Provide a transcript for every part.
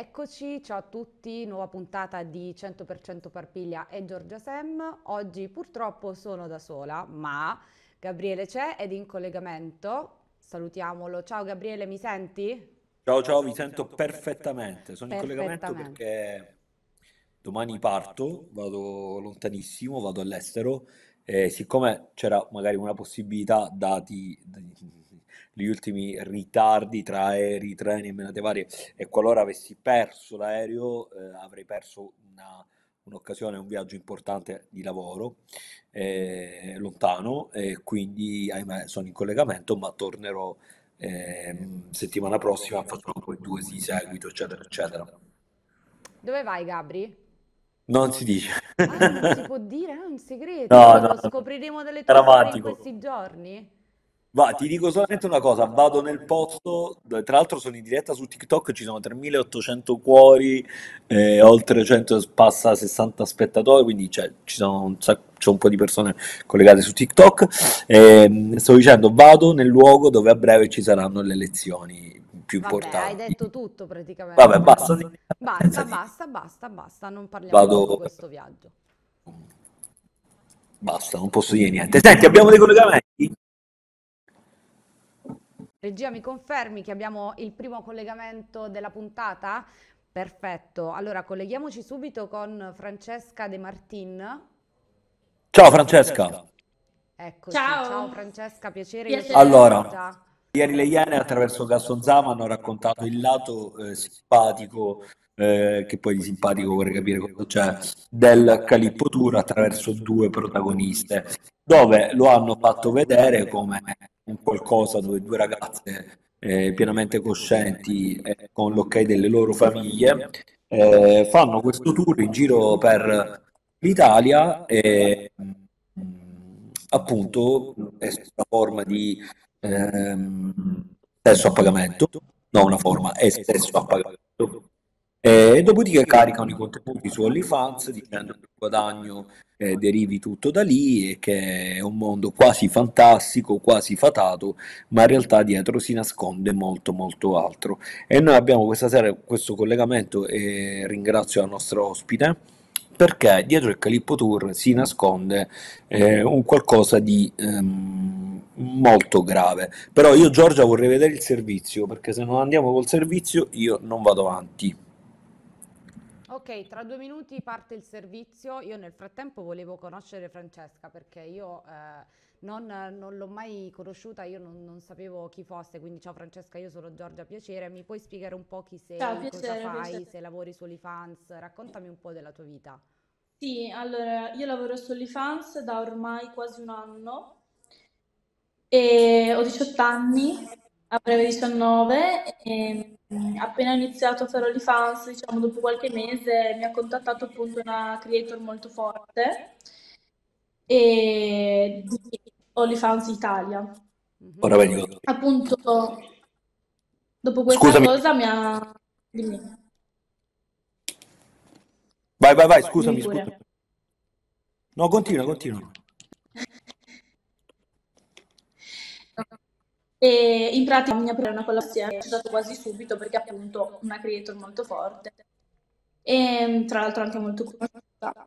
Eccoci, ciao a tutti, nuova puntata di 100% Parpiglia e Giorgia Sam. Oggi purtroppo sono da sola, ma Gabriele c'è ed è in collegamento. Salutiamolo. Ciao Gabriele, mi senti? Ciao, ciao, vi sento perfettamente. Sono perfettamente. in collegamento perché domani parto, vado lontanissimo, vado all'estero e siccome c'era magari una possibilità dati gli ultimi ritardi tra aerei, treni e menate varie e qualora avessi perso l'aereo eh, avrei perso una, un'occasione, un viaggio importante di lavoro eh, lontano e quindi ahimè, sono in collegamento ma tornerò eh, settimana prossima, facciamo poi due di seguito eccetera eccetera. Dove vai Gabri? Non si dice. Ah, non si può dire, è un segreto. No, no, Lo scopriremo delle tue in questi giorni. Va, ti dico solamente una cosa, vado nel posto, tra l'altro sono in diretta su TikTok, ci sono 3800 cuori, eh, oltre 100 passa 60 spettatori, quindi cioè, ci sono un sacco, c'è un po' di persone collegate su TikTok. Eh, sto dicendo, vado nel luogo dove a breve ci saranno le lezioni più Vabbè, importanti. Hai detto tutto praticamente. Vabbè, basta. Basta, basta, basta, basta, non parliamo vado... di questo viaggio. Basta, non posso dire niente. Senti, abbiamo dei collegamenti? Regia, mi confermi che abbiamo il primo collegamento della puntata? Perfetto, allora colleghiamoci subito con Francesca De Martin. Ciao Francesca. Eccoci, ciao, ciao Francesca, piacere. piacere. Allora, ieri le Iene attraverso Gaston Zama hanno raccontato il lato eh, simpatico eh, che poi di simpatico vorrei capire cosa c'è, del Calippo Tour attraverso due protagoniste, dove lo hanno fatto vedere come un qualcosa dove due ragazze eh, pienamente coscienti eh, con l'ok delle loro famiglie eh, fanno questo tour in giro per l'Italia e mm, appunto è una forma di ehm, stesso a pagamento, no una forma, è stesso a pagamento e dopodiché caricano i contenuti su OnlyFans dicendo che il guadagno eh, derivi tutto da lì e che è un mondo quasi fantastico, quasi fatato, ma in realtà dietro si nasconde molto molto altro. E noi abbiamo questa sera questo collegamento e ringrazio la nostra ospite perché dietro il Calippo Tour si nasconde eh, un qualcosa di ehm, molto grave. Però io Giorgia vorrei vedere il servizio, perché se non andiamo col servizio io non vado avanti. Ok, tra due minuti parte il servizio. Io nel frattempo volevo conoscere Francesca perché io eh, non, non l'ho mai conosciuta, io non, non, sapevo chi fosse. Quindi ciao Francesca, io sono Giorgia Piacere. Mi puoi spiegare un po' chi sei, ciao, piacere, cosa fai, piacere. se lavori su OnlyFans? Raccontami un po' della tua vita. Sì, allora io lavoro su OnlyFans da ormai quasi un anno e ho 18 anni a breve 19 e ehm, appena iniziato a fare OnlyFans, diciamo dopo qualche mese, mi ha contattato appunto una creator molto forte e di OnlyFans Italia. Mm-hmm. Ora vengo. Appunto, dopo questa Scusami. cosa mi ha... Dimmi. Vai, vai, vai, scusami, scusami. No, continua, continua. E in pratica mia prima una collaborazione è stata quasi subito perché appunto una creator molto forte e tra l'altro anche molto conosciuta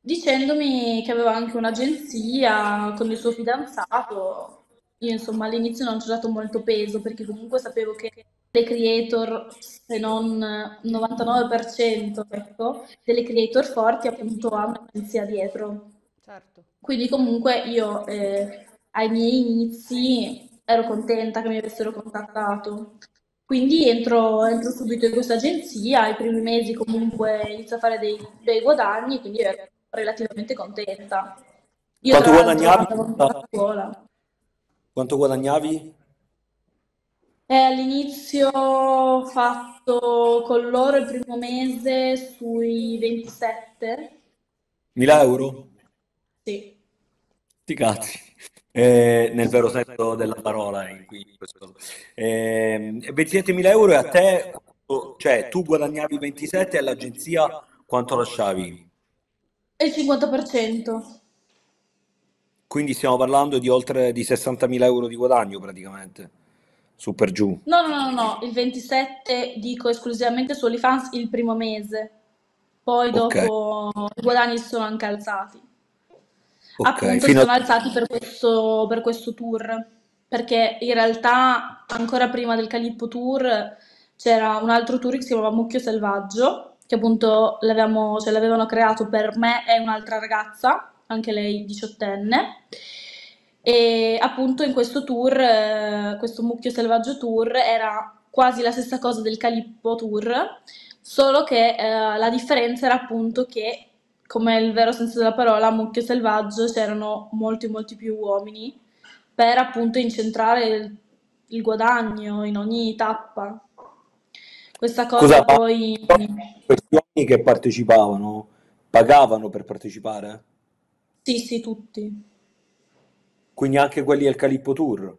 dicendomi che aveva anche un'agenzia con il suo fidanzato. Io insomma all'inizio non ci ho dato molto peso perché comunque sapevo che le creator, se non il 99% ecco, delle creator forti appunto hanno un'agenzia dietro. Certo. Quindi comunque io eh, ai miei inizi ero contenta che mi avessero contattato. Quindi entro, entro subito in questa agenzia, i primi mesi comunque inizio a fare dei, dei guadagni, quindi ero relativamente contenta. Io Quanto guadagnavi? A scuola. Quanto guadagnavi? Eh, all'inizio ho fatto con loro il primo mese sui 27. Mila euro? Sì. Ti cazzi. Eh, nel vero senso della parola, in cui, in questo. Eh, 27.000 euro e a te, cioè tu guadagnavi 27 e all'agenzia quanto lasciavi? Il 50%. Quindi stiamo parlando di oltre di 60.000 euro di guadagno praticamente, su per giù. No, no, no, no, il 27 dico esclusivamente su OnlyFans il primo mese, poi dopo okay. i guadagni sono anche alzati. Ok, Appunto, si a... sono alzati per questo, per questo tour, perché in realtà ancora prima del Calippo Tour c'era un altro tour che si chiamava Mucchio Selvaggio, che appunto cioè, l'avevano creato per me e un'altra ragazza, anche lei diciottenne. E appunto in questo tour, eh, questo Mucchio Selvaggio Tour, era quasi la stessa cosa del Calippo Tour, solo che eh, la differenza era appunto che come il vero senso della parola, mucchio selvaggio, c'erano molti, molti più uomini per appunto incentrare il, il guadagno in ogni tappa. Questa cosa Scusa, poi... Questi uomini che partecipavano pagavano per partecipare? Sì, sì, tutti. Quindi anche quelli del Calippo Tour?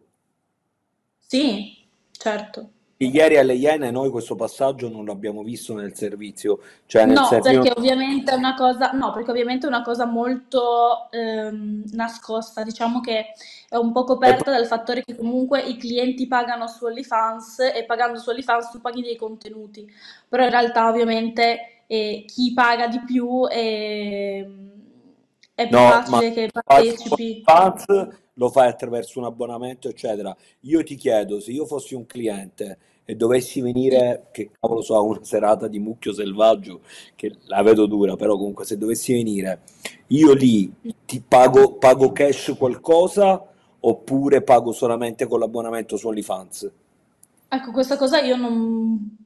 Sì, certo ieri alle Iene noi questo passaggio non l'abbiamo visto nel servizio. Cioè nel no, servizio... perché ovviamente è una cosa, no, perché ovviamente è una cosa molto ehm, nascosta, diciamo che è un po' coperta è... dal fattore che comunque i clienti pagano su OnlyFans e pagando su OnlyFans tu paghi dei contenuti, però in realtà ovviamente eh, chi paga di più... Eh, è più no, facile che partecipi. Pass lo fai attraverso un abbonamento, eccetera. Io ti chiedo, se io fossi un cliente e dovessi venire, che cavolo so, a una serata di mucchio selvaggio, che la vedo dura, però comunque se dovessi venire, io lì ti pago, pago cash qualcosa oppure pago solamente con l'abbonamento su OnlyFans? Ecco, questa cosa io non,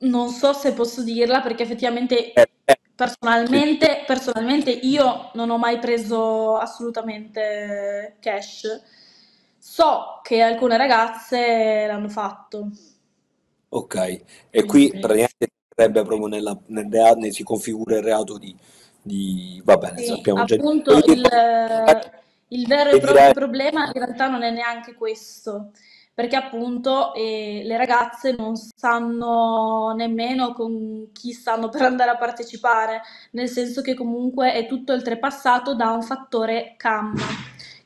non so se posso dirla perché effettivamente... Eh, eh, Personalmente, personalmente, io non ho mai preso assolutamente cash. So che alcune ragazze l'hanno fatto. Ok, e qui sì. praticamente sarebbe proprio nella, nel reato, si configura il reato di, di... va bene, sì, sappiamo già. Appunto, il, il vero e proprio direi... problema in realtà non è neanche questo perché appunto eh, le ragazze non sanno nemmeno con chi stanno per andare a partecipare, nel senso che comunque è tutto oltrepassato da un fattore cam,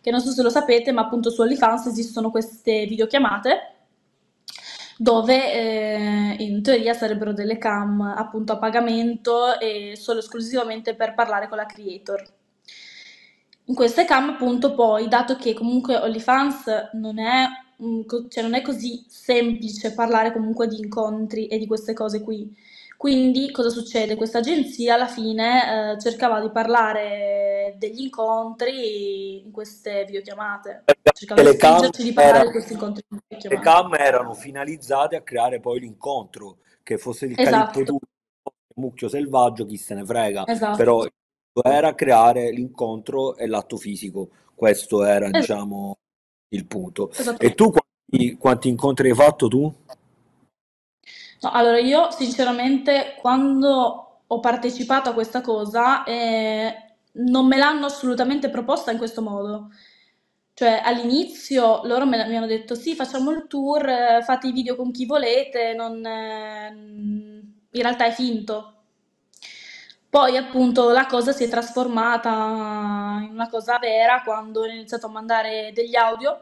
che non so se lo sapete, ma appunto su OnlyFans esistono queste videochiamate dove eh, in teoria sarebbero delle cam appunto a pagamento e solo esclusivamente per parlare con la creator. In queste cam appunto poi, dato che comunque OnlyFans non è cioè non è così semplice parlare comunque di incontri e di queste cose qui. Quindi cosa succede? Questa agenzia alla fine eh, cercava di parlare degli incontri in queste videochiamate, eh, cercava di spingerci di parlare di questi incontri le cam erano finalizzate a creare poi l'incontro, che fosse il esatto. calippo Esatto, d'uno, mucchio selvaggio, chi se ne frega, esatto, però era creare l'incontro e l'atto fisico, questo era, es- diciamo, il punto. Esatto. E tu quanti, quanti, incontri hai fatto tu? No, allora io sinceramente quando ho partecipato a questa cosa eh, non me l'hanno assolutamente proposta in questo modo. Cioè all'inizio loro me, mi hanno detto sì, facciamo il tour, eh, fate i video con chi volete, non, eh, in realtà è finto. Poi appunto la cosa si è trasformata in una cosa vera quando ho iniziato a mandare degli audio.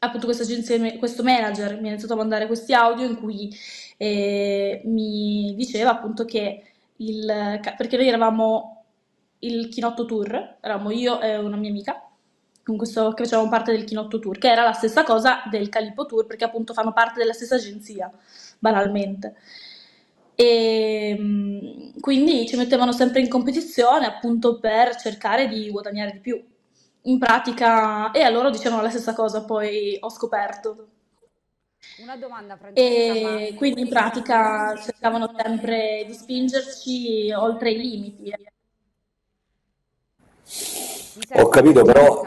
Appunto agenzia, questo manager mi ha iniziato a mandare questi audio in cui eh, mi diceva appunto che il... perché noi eravamo il Chinotto Tour, eravamo io e una mia amica, con questo, che facevamo parte del Chinotto Tour, che era la stessa cosa del Calippo Tour, perché appunto fanno parte della stessa agenzia, banalmente. E ehm, quindi ci mettevano sempre in competizione appunto per cercare di guadagnare di più. In pratica, e a loro dicevano la stessa cosa, poi ho scoperto. Una domanda, Francesca. E quindi in pratica cercavano sempre di spingerci oltre i limiti. Eh. Ho capito, però.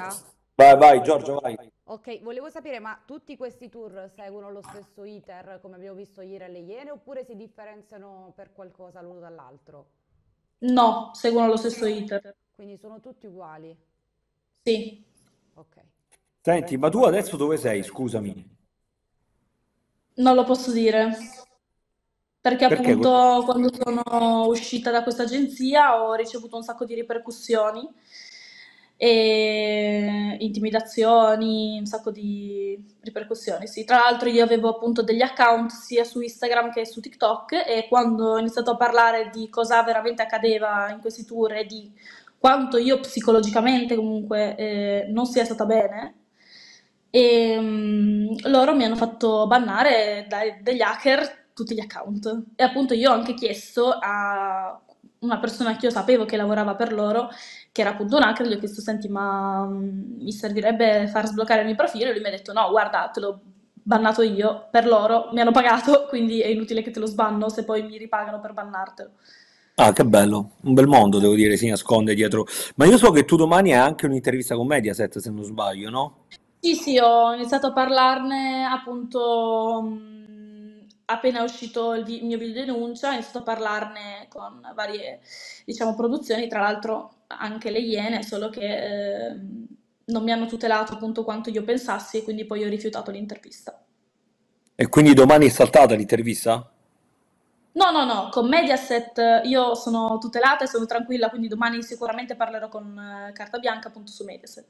Vai, vai, Giorgio, vai. Ok, volevo sapere, ma tutti questi tour seguono lo stesso iter, come abbiamo visto ieri alle Iene, oppure si differenziano per qualcosa l'uno dall'altro? No, seguono lo stesso iter. Quindi sono tutti uguali? Sì. Ok. Senti, ma tu adesso dove sei? Scusami. Non lo posso dire. Perché Perché? appunto quando sono uscita da questa agenzia ho ricevuto un sacco di ripercussioni e intimidazioni, un sacco di ripercussioni. Sì, tra l'altro io avevo appunto degli account sia su Instagram che su TikTok e quando ho iniziato a parlare di cosa veramente accadeva in questi tour e di quanto io psicologicamente comunque eh, non sia stata bene, e um, loro mi hanno fatto bannare dai, dagli hacker tutti gli account. E appunto io ho anche chiesto a una persona che io sapevo che lavorava per loro che era appunto un hacker, gli ho chiesto, senti, ma mm, mi servirebbe far sbloccare il mio profilo? E lui mi ha detto, no, guarda, te l'ho bannato io, per loro, mi hanno pagato, quindi è inutile che te lo sbanno se poi mi ripagano per bannartelo. Ah, che bello, un bel mondo devo dire, si nasconde dietro. Ma io so che tu domani hai anche un'intervista con Mediaset, se non sbaglio, no? Sì, sì, ho iniziato a parlarne appunto mh, mm, appena uscito il, vi- il mio video denuncia, ho iniziato a parlarne con varie, diciamo, produzioni, tra l'altro anche le iene, solo che eh, non mi hanno tutelato appunto quanto io pensassi quindi poi ho rifiutato l'intervista. E quindi domani è saltata l'intervista? No, no, no, con Mediaset eh, io sono tutelata e sono tranquilla, quindi domani sicuramente parlerò con eh, Carta Bianca appunto su Mediaset.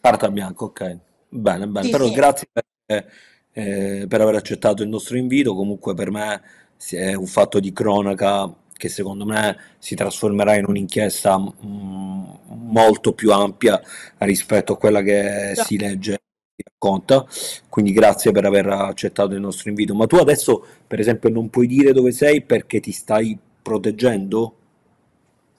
Carta Bianca, ok. Bene, bene. Sì, Però sì. grazie per, eh, eh per aver accettato il nostro invito, comunque per me è un fatto di cronaca che secondo me si trasformerà in un'inchiesta mh, molto più ampia rispetto a quella che sì. si legge racconta. Quindi grazie per aver accettato il nostro invito. Ma tu adesso, per esempio, non puoi dire dove sei perché ti stai proteggendo?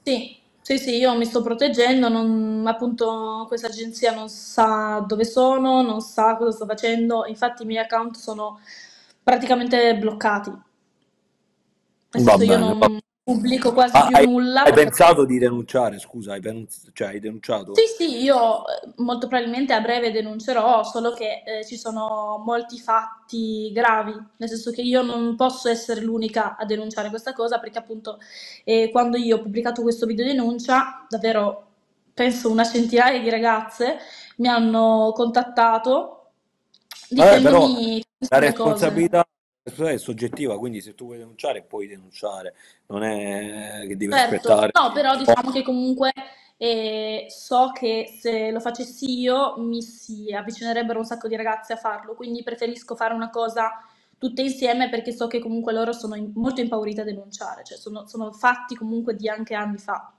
Sì, sì, sì, io mi sto proteggendo, non, appunto questa agenzia non sa dove sono, non sa cosa sto facendo, infatti i miei account sono praticamente bloccati. va bene, io non, pubblico quasi ah, più hai, nulla. Hai pensato di denunciare, scusa, hai, penz- cioè, hai, denunciato? Sì, sì, io eh, molto probabilmente a breve denuncerò, solo che eh, ci sono molti fatti gravi, nel senso che io non posso essere l'unica a denunciare questa cosa, perché appunto eh, quando io ho pubblicato questo video denuncia, davvero penso una centinaia di ragazze mi hanno contattato dicendomi... Vabbè, però, la responsabilità, è soggettiva, quindi se tu vuoi denunciare puoi denunciare, non è che devi certo. aspettare. No, però diciamo che comunque eh, so che se lo facessi io mi si avvicinerebbero un sacco di ragazze a farlo, quindi preferisco fare una cosa tutte insieme perché so che comunque loro sono in, molto impaurite a denunciare, cioè sono, sono fatti comunque di anche anni fa.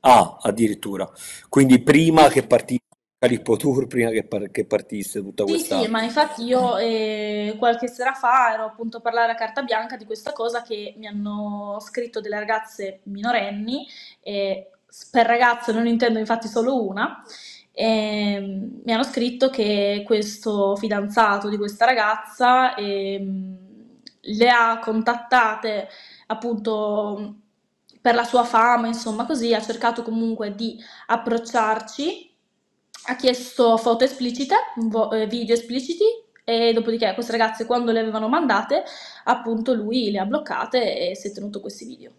Ah, addirittura. Quindi prima che partisse Calippo Tour prima che, par- che partisse tutta sì, questa... Sì, ma infatti io eh, qualche sera fa ero appunto a parlare a Carta Bianca di questa cosa che mi hanno scritto delle ragazze minorenni, eh, per ragazze non intendo infatti solo una, eh, mi hanno scritto che questo fidanzato di questa ragazza ehm, le ha contattate appunto per la sua fama, insomma così, ha cercato comunque di approcciarci ha chiesto foto esplicite, eh, video espliciti e dopodiché queste ragazze quando le avevano mandate appunto lui le ha bloccate e si è tenuto questi video.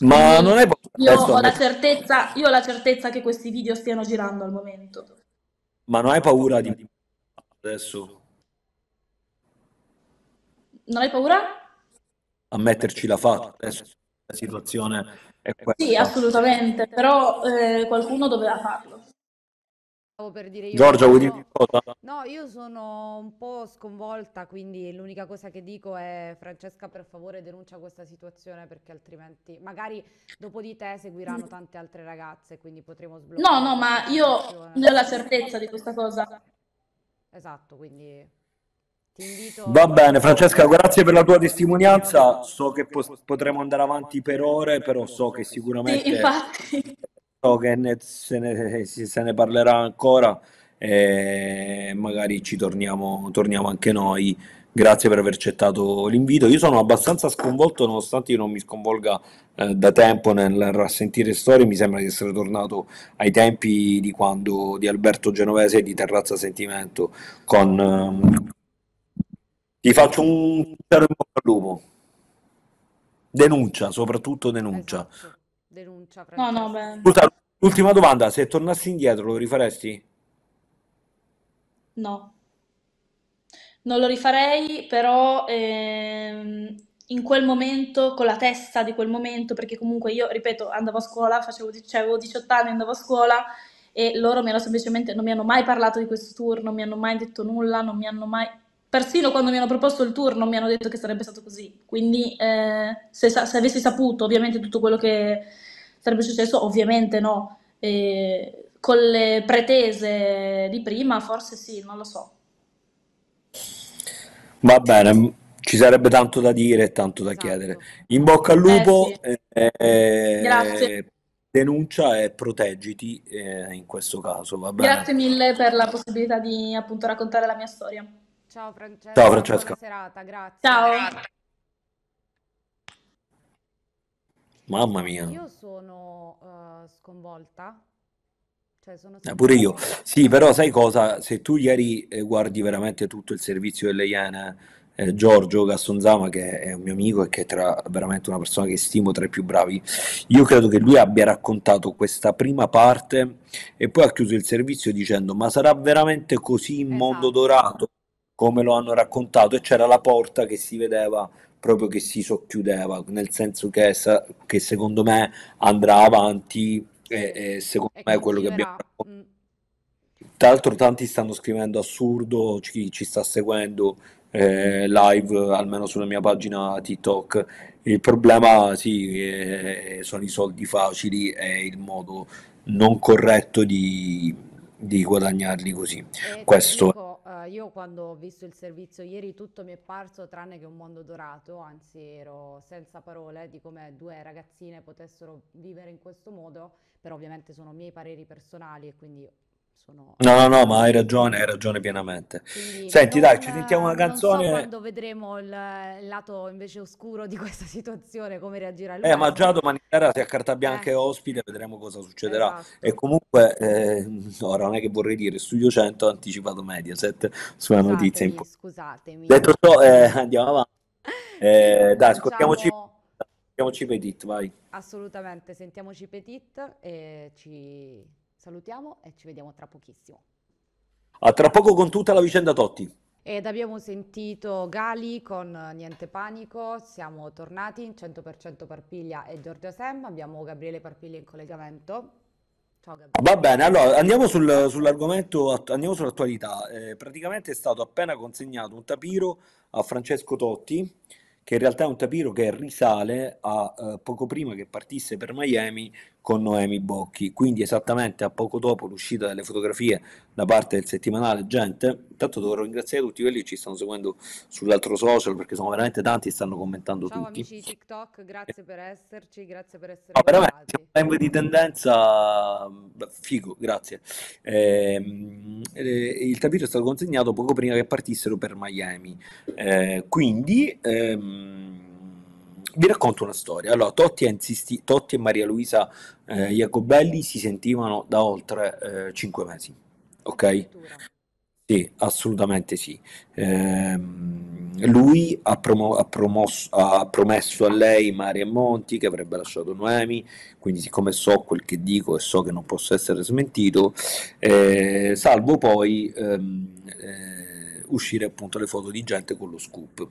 Ma Quindi non è io ho, la certezza, io ho la certezza che questi video stiano girando al momento. Ma non hai paura di adesso? Non hai paura? A metterci la faccia adesso la situazione è questa. Sì, assolutamente, però eh, qualcuno doveva farlo. Stavo per dire io. Giorgia, vuoi dire cosa? No, io sono un po' sconvolta, quindi l'unica cosa che dico è Francesca, per favore, denuncia questa situazione perché altrimenti magari dopo di te seguiranno tante altre ragazze, quindi potremo sbloccare. No, no, ma io ho la certezza di questa cosa. Esatto, quindi ti invito. Va bene, Francesca, grazie per la tua testimonianza. So che po- potremo andare avanti per ore, però so che Sì, sicuramente infatti che ne, se, ne, se, ne, parlerà ancora e magari ci torniamo, torniamo anche noi. Grazie per aver accettato l'invito. Io sono abbastanza sconvolto, nonostante io non mi sconvolga eh, da tempo nel rassentire storie, mi sembra di essere tornato ai tempi di quando di Alberto Genovese e di Terrazza Sentimento. Con, ehm... ti faccio un cero al lupo. Denuncia, soprattutto denuncia. Esatto pronuncia No, no, beh. Scusa, l'ultima domanda, se tornassi indietro lo rifaresti? No, non lo rifarei, però ehm, in quel momento, con la testa di quel momento, perché comunque io, ripeto, andavo a scuola, facevo, cioè, avevo 18 anni, andavo a scuola e loro mi hanno semplicemente, non mi hanno mai parlato di questo tour, non mi hanno mai detto nulla, non mi hanno mai... Persino quando mi hanno proposto il tour non mi hanno detto che sarebbe stato così. Quindi eh, se, se avessi saputo ovviamente tutto quello che, sarebbe successo ovviamente no, eh, con le pretese di prima forse sì, non lo so. Va bene, ci sarebbe tanto da dire e tanto da esatto. chiedere. In bocca al eh, lupo, eh, sì. eh, eh denuncia e proteggiti eh, in questo caso. Va bene. Grazie mille per la possibilità di appunto raccontare la mia storia. Ciao Francesca. Ciao Francesca. Buona serata, grazie. Ciao. Mamma mia. Io sono eh, sconvolta, cioè sono Eh, pure io. sconvolta. Sì, però sai cosa? Se tu ieri eh, guardi veramente tutto il servizio delle Iene, eh, Giorgio Gassonzama, che è un mio amico e che è tra- veramente una persona che stimo tra i più bravi, io credo che lui abbia raccontato questa prima parte e poi ha chiuso il servizio dicendo: Ma sarà veramente così in mondo esatto. dorato come lo hanno raccontato? E c'era la porta che si vedeva proprio che si socchiudeva, nel senso che, che secondo me andrà avanti e, e secondo e me quello che abbiamo mm. tra l'altro tanti stanno scrivendo assurdo, chi ci sta seguendo eh, live, almeno sulla mia pagina TikTok, il problema sì, eh, sono i soldi facili e il modo non corretto di, di guadagnarli così. Eh, Questo dico, io quando ho visto il servizio ieri tutto mi è parso tranne che un mondo dorato, anzi ero senza parole di come due ragazzine potessero vivere in questo modo, però ovviamente sono miei pareri personali e quindi sono... No, no, no, ma hai ragione, hai ragione pienamente. Quindi Senti, non, dai, ci sentiamo una canzone. Non So quando vedremo il lato invece oscuro di questa situazione, come reagirà lui. Eh, ma già domani sera se a Carta Bianca eh. è ospite, vedremo cosa succederà. Esatto. E comunque, eh, ora non è che vorrei dire, Studio 100 ha anticipato Mediaset sulla notizia importante. Scusatemi. Detto ciò, eh, andiamo avanti. Eh, dai, ascoltiamoci. Sentiamoci Petit, vai. Assolutamente, sentiamoci Petit e ci Salutiamo e ci vediamo tra pochissimo. A tra poco con tutta la vicenda Totti. Ed abbiamo sentito Gali con Niente Panico, siamo tornati in 100% Parpiglia e Giorgio Sem, abbiamo Gabriele Parpiglia in collegamento. Ciao Gabriele. Va bene, allora andiamo sul, sull'argomento, andiamo sull'attualità. Eh, praticamente è stato appena consegnato un tapiro a Francesco Totti, che in realtà è un tapiro che risale a eh, poco prima che partisse per Miami con Noemi Bocchi. Quindi esattamente a poco dopo l'uscita delle fotografie da parte del settimanale Gente, intanto dovrò ringraziare tutti quelli che ci stanno seguendo sull'altro social perché sono veramente tanti e stanno commentando Ciao tutti. Ciao amici TikTok, grazie per esserci, grazie per essere no, veramente, sempre di tendenza figo, grazie. Ehm, eh, il tapiro è stato consegnato poco prima che partissero per Miami. Eh, quindi ehm, vi racconto una storia. Allora, Totti, insisti- Totti e Maria Luisa eh, Iacobelli si sentivano da oltre eh, 5 mesi, ok? Sì, assolutamente sì. Eh, lui ha, promo- ha, promosso- ha, promesso a lei Mari e Monti che avrebbe lasciato Noemi, quindi siccome so quel che dico e so che non posso essere smentito, eh, salvo poi ehm, eh, uscire appunto le foto di gente con lo scoop,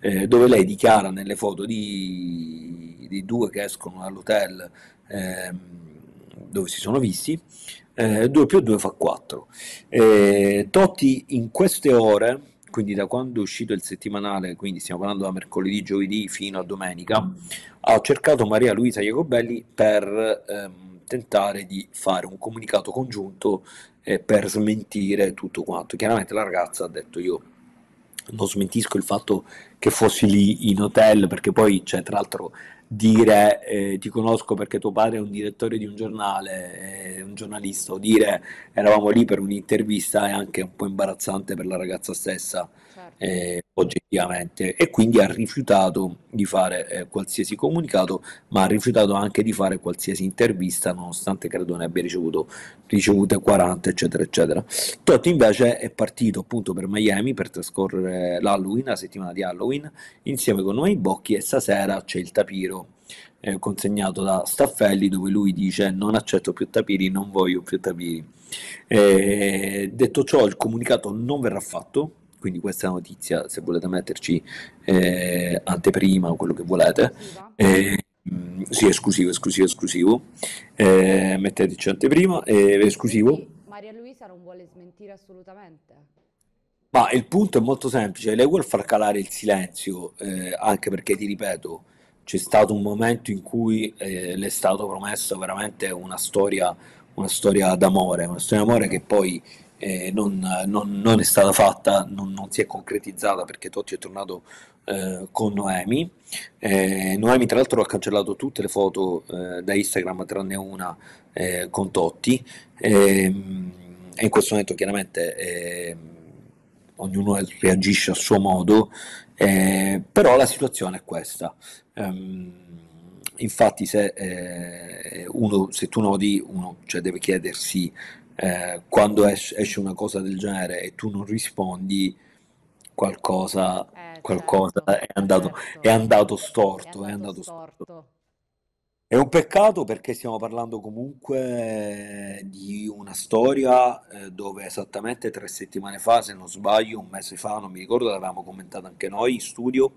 eh, dove lei dichiara nelle foto di, di due che escono dall'hotel eh, dove si sono visti, eh, 2 più 2 fa 4. Eh, Totti in queste ore, quindi da quando è uscito il settimanale, quindi stiamo parlando da mercoledì, giovedì fino a domenica, ha cercato Maria Luisa Iacobelli per... Ehm, tentare di fare un comunicato congiunto eh, per smentire tutto quanto. Chiaramente la ragazza ha detto io non smentisco il fatto che fossi lì in hotel perché poi c'è cioè, tra l'altro dire eh, ti conosco perché tuo padre è un direttore di un giornale, è eh, un giornalista, o dire eravamo lì per un'intervista è anche un po' imbarazzante per la ragazza stessa eh, oggettivamente e quindi ha rifiutato di fare eh, qualsiasi comunicato, ma ha rifiutato anche di fare qualsiasi intervista, nonostante credo ne abbia ricevuto ricevute 40, eccetera, eccetera. Totti invece è partito appunto per Miami per trascorrere l'Halloween, la settimana di Halloween, insieme con noi Bocchi e stasera c'è il tapiro eh, consegnato da Staffelli dove lui dice non accetto più tapiri, non voglio più tapiri. Eh, detto ciò il comunicato non verrà fatto quindi questa notizia, se volete metterci eh, anteprima o quello che volete. Eh, mm, sì, esclusivo, esclusivo, esclusivo. Eh, metteteci anteprima, eh, esclusivo. Maria Luisa non vuole smentire assolutamente. Ma il punto è molto semplice, lei vuole far calare il silenzio, eh, anche perché ti ripeto, c'è stato un momento in cui eh, le è stato promesso veramente una storia, una storia d'amore, una storia d'amore che poi eh, non, non, non, è stata fatta, non, non, si è concretizzata perché Totti è tornato eh, con Noemi. Eh, Noemi tra l'altro ha cancellato tutte le foto eh, da Instagram tranne una eh, con Totti ehm, e in questo momento chiaramente ehm, ognuno reagisce a suo modo, eh, però la situazione è questa. Ehm, infatti se, uno, se tu nodi, uno cioè, deve chiedersi eh, quando esce una cosa del genere e tu non rispondi, qualcosa, eh, certo, qualcosa certo, è, andato, certo. è andato storto. È andato è storto. storto. È un peccato perché stiamo parlando comunque eh, di una storia eh, dove esattamente tre settimane fa, se non sbaglio, un mese fa, non mi ricordo, l'avevamo commentato anche noi in studio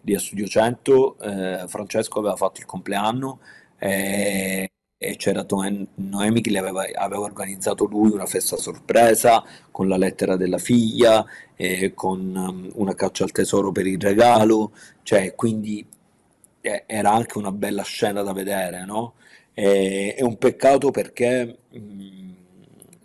di Studio 100, eh, Francesco aveva fatto il compleanno e e c'era Noemi che aveva, aveva, organizzato lui una festa sorpresa con la lettera della figlia, con um, una caccia al tesoro per il regalo, cioè quindi eh, era anche una bella scena da vedere, no? E, è un peccato perché mh, mm,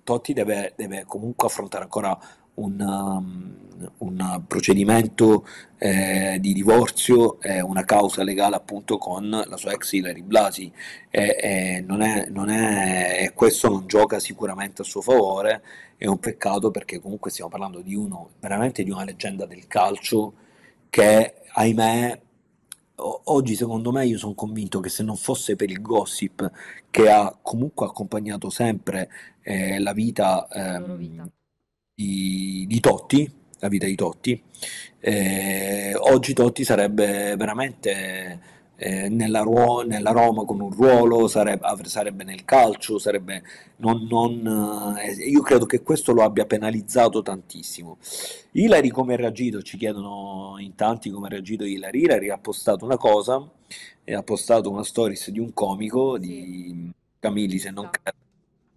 Totti deve, deve, comunque affrontare ancora un, um, un procedimento eh, di divorzio eh, una causa legale appunto con la sua ex Hilary Blasi eh, non è, non è, questo non gioca sicuramente a suo favore è un peccato perché comunque stiamo parlando di uno veramente di una leggenda del calcio che ahimè oggi secondo me io sono convinto che se non fosse per il gossip che ha comunque accompagnato sempre eh, la vita, ehm, di, di Totti, la vita di Totti, eh, oggi Totti sarebbe veramente... Eh, nella, ruo- nella, Roma con un ruolo, sarebbe, sarebbe nel calcio, sarebbe non, non, eh, io credo che questo lo abbia penalizzato tantissimo. Ilari come ha reagito? Ci chiedono in tanti come ha reagito Ilari. Ilari ha postato una cosa, ha postato una stories di un comico, di Camilli se non esatto. credo,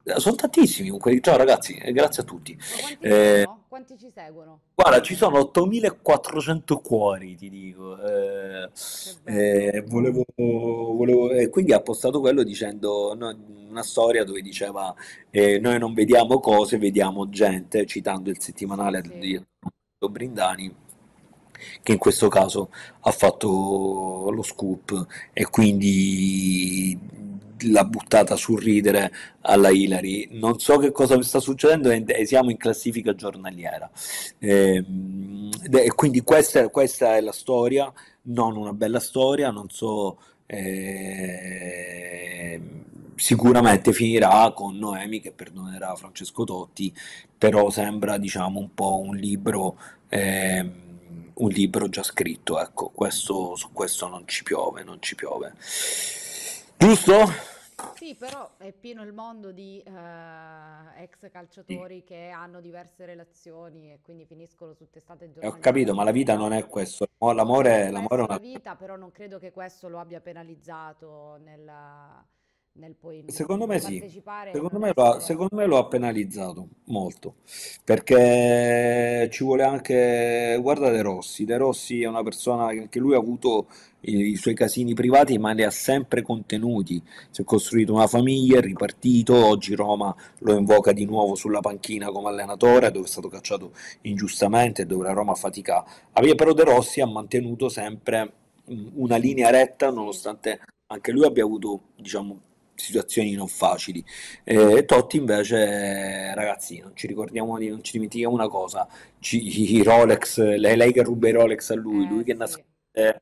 eh, sono tantissimi comunque. Ciao ragazzi, eh, grazie a tutti. Quanti, eh, quanti, ci seguono? Guarda, ci sono 8400 cuori, ti dico. Eh, eh, volevo, volevo, e quindi ha postato quello dicendo no, una storia dove diceva eh, noi non vediamo cose, vediamo gente, citando il settimanale sì. di Brindani che in questo caso ha fatto lo scoop e quindi l'ha buttata sul ridere alla Hillary. Non so che cosa mi sta succedendo, e siamo in classifica giornaliera. E, ehm, quindi questa, questa, è la storia, non una bella storia, non so. Eh, sicuramente finirà con Noemi che perdonerà Francesco Totti, però sembra diciamo un po' un libro. Eh, un libro già scritto, ecco, questo, su questo non ci piove, non ci piove. Giusto? Sì, però è pieno il mondo di eh, ex calciatori sì. che hanno diverse relazioni e quindi finiscono su testate giornali. Eh, ho capito, ma la vita non è questo. L'amore, l'amore è una... La vita, però non credo che questo lo abbia penalizzato nella nel poi Secondo me sì, partecipare secondo me, lo ha, secondo me lo ha penalizzato molto, perché ci vuole anche, guarda De Rossi, De Rossi è una persona che anche lui ha avuto i, i suoi casini privati, ma li ha sempre contenuti, si è costruito una famiglia, è ripartito, oggi Roma lo invoca di nuovo sulla panchina come allenatore, dove è stato cacciato ingiustamente, dove la Roma fatica, però De Rossi ha mantenuto sempre una linea retta nonostante anche lui abbia avuto diciamo situazioni non facili. Eh, Totti invece, ragazzi, non ci ricordiamo, di, non ci dimentichiamo una cosa, ci, i Rolex, lei, lei, che ruba i Rolex a lui, eh, lui che nasconde... Eh,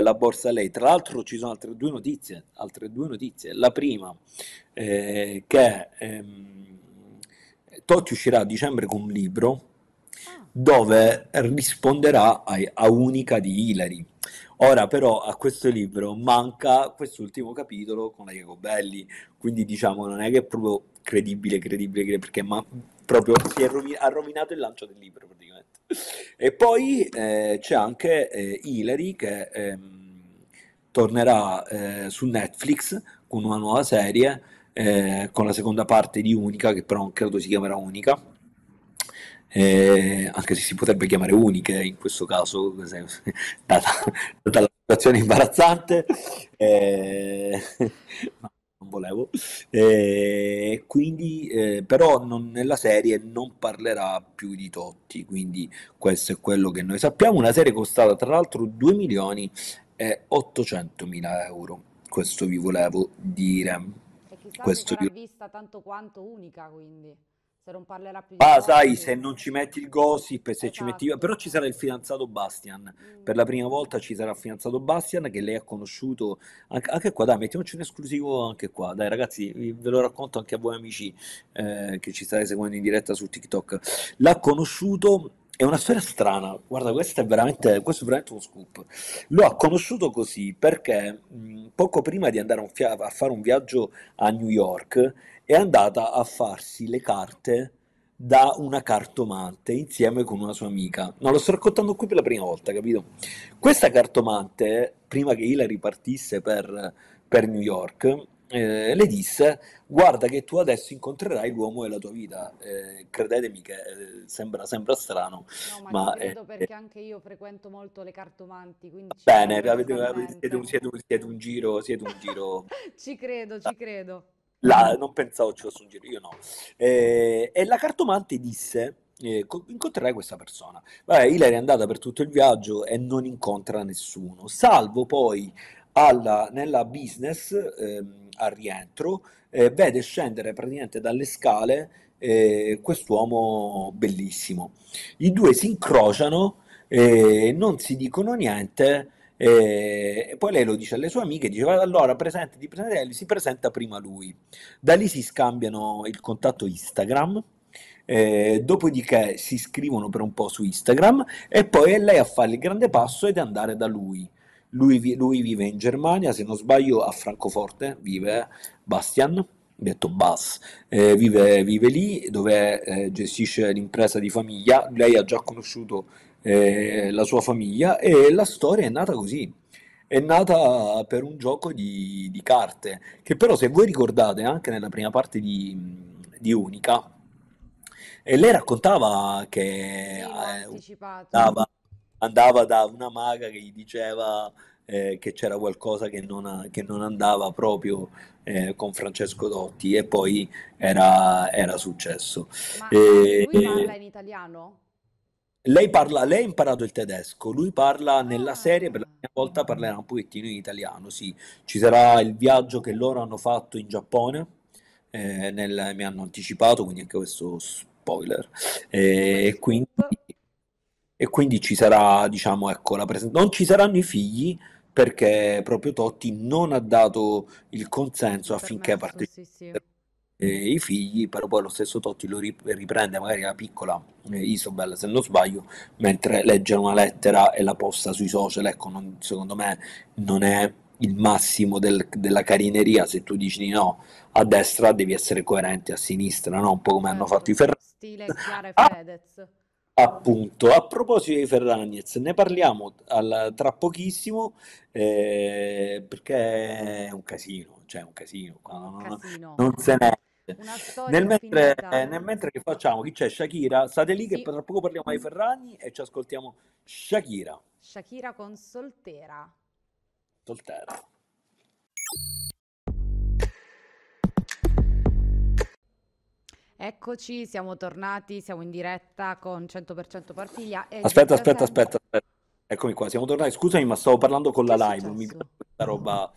la borsa a lei. Tra l'altro ci sono altre due notizie, altre due notizie. La prima eh, che ehm, Totti uscirà a dicembre con un libro ah. dove risponderà a, a Unica di Hilary. Ora però a questo libro manca quest'ultimo capitolo con la Jacobelli, quindi diciamo non è che è proprio credibile, credibile, credibile perché ma proprio si è rovin- ha rovinato il lancio del libro praticamente. E poi eh, c'è anche eh, Hilary che ehm, tornerà eh, su Netflix con una nuova serie, eh, con la seconda parte di Unica, che però credo si chiamerà Unica eh, anche se si potrebbe chiamare uniche in questo caso, data, data la situazione imbarazzante, eh, no, non volevo. Eh, quindi, eh, però, non, nella serie non parlerà più di Totti, quindi questo è quello che noi sappiamo. Una serie costata tra l'altro 2 milioni e 800 mila euro, questo vi volevo dire. E chissà questo se sarà vista tanto quanto unica, quindi se non parlerà più di Ah, sai, se non ci metti il gossip, se esatto. ci metti... Esatto. Però ci sarà il fidanzato Bastian. Mm. Per la prima volta ci sarà il fidanzato Bastian che lei ha conosciuto. Anche, anche qua, dai, mettiamoci un esclusivo anche qua. Dai, ragazzi, ve lo racconto anche a voi amici eh, che ci state seguendo in diretta su TikTok. L'ha conosciuto... È una storia strana, guarda, questo è veramente, questo è veramente uno scoop. Lo ha conosciuto così perché mh, mm, poco prima di andare a, fia- a fare un viaggio a New York, è andata a farsi le carte da una cartomante insieme con una sua amica. No, lo sto raccontando qui per la prima volta, capito? Questa cartomante, prima che Hillary partisse per, per New York, eh, le disse guarda che tu adesso incontrerai l'uomo della tua vita eh, credetemi che eh, sembra, sembra, strano no, ma, ma credo perché anche io frequento molto le cartomanti quindi bene avete, siete, un, siete, un, siete un giro siete un giro ci credo ci credo la, non pensavo ci fosse un giro, io no. Eh, e la cartomante disse: eh, Incontrerai questa persona. Vabbè, Ilaria è andata per tutto il viaggio e non incontra nessuno, salvo poi alla, nella business ehm, al rientro, eh, vede scendere praticamente dalle scale eh, quest'uomo bellissimo. I due si incrociano, eh, non si dicono niente eh, e poi lei lo dice alle sue amiche, diceva allora presente di Presentatelli, eh, si presenta prima lui. Da lì si scambiano il contatto Instagram, eh, dopodiché si scrivono per un po' su Instagram e poi è lei a fare il grande passo ed andare da lui. Lui, lui vive in Germania, se non sbaglio a Francoforte, vive Bastian, detto Bas, eh, vive, vive, lì dove eh, gestisce l'impresa di famiglia, lei ha già conosciuto eh, la sua famiglia e la storia è nata così. È nata per un gioco di, di carte, che però se voi ricordate anche nella prima parte di, di Unica, e eh, lei raccontava che sì, eh, andava, andava, da una maga che gli diceva eh, che c'era qualcosa che non, che non andava proprio eh, con Francesco Dotti e poi era, era successo. Ma e, lui eh, parla in eh, italiano? Lei, parla, lei ha imparato il tedesco, lui parla nella ah, serie, per la prima volta parlerà un pochettino in italiano, sì. Ci sarà il viaggio che loro hanno fatto in Giappone, eh, nel, mi hanno anticipato, quindi anche questo spoiler. Eh, e, quindi, e, quindi, ci sarà, diciamo, ecco, la presenza. Non ci saranno i figli perché proprio Totti non ha dato il consenso affinché partecipassero. Sì, sì i figli, però poi lo stesso Totti lo riprende magari la piccola eh, Isobel se non sbaglio, mentre legge una lettera e la posta sui social, ecco, non, secondo me non è il massimo del, della carineria se tu dici di no a destra devi essere coerente a sinistra, no? un po' come eh, hanno fatto i certo. Ferrari. Stile Chiara ah, Appunto, a proposito di Ferragnez, ne parliamo al, tra pochissimo eh, perché è un casino, cioè un casino, non, casino. non se ne è nel mentre, eh, nel mentre, che facciamo, chi c'è? Shakira, state lì sì. che tra poco parliamo ai mm. Ferragni e ci ascoltiamo Shakira. Shakira con Soltera. Soltera. Eccoci, siamo tornati, siamo in diretta con 100% Partiglia. aspetta, aspetta, aspetta, aspetta, Eccomi qua, siamo tornati. Scusami, ma stavo parlando con la live, non mi piace questa roba,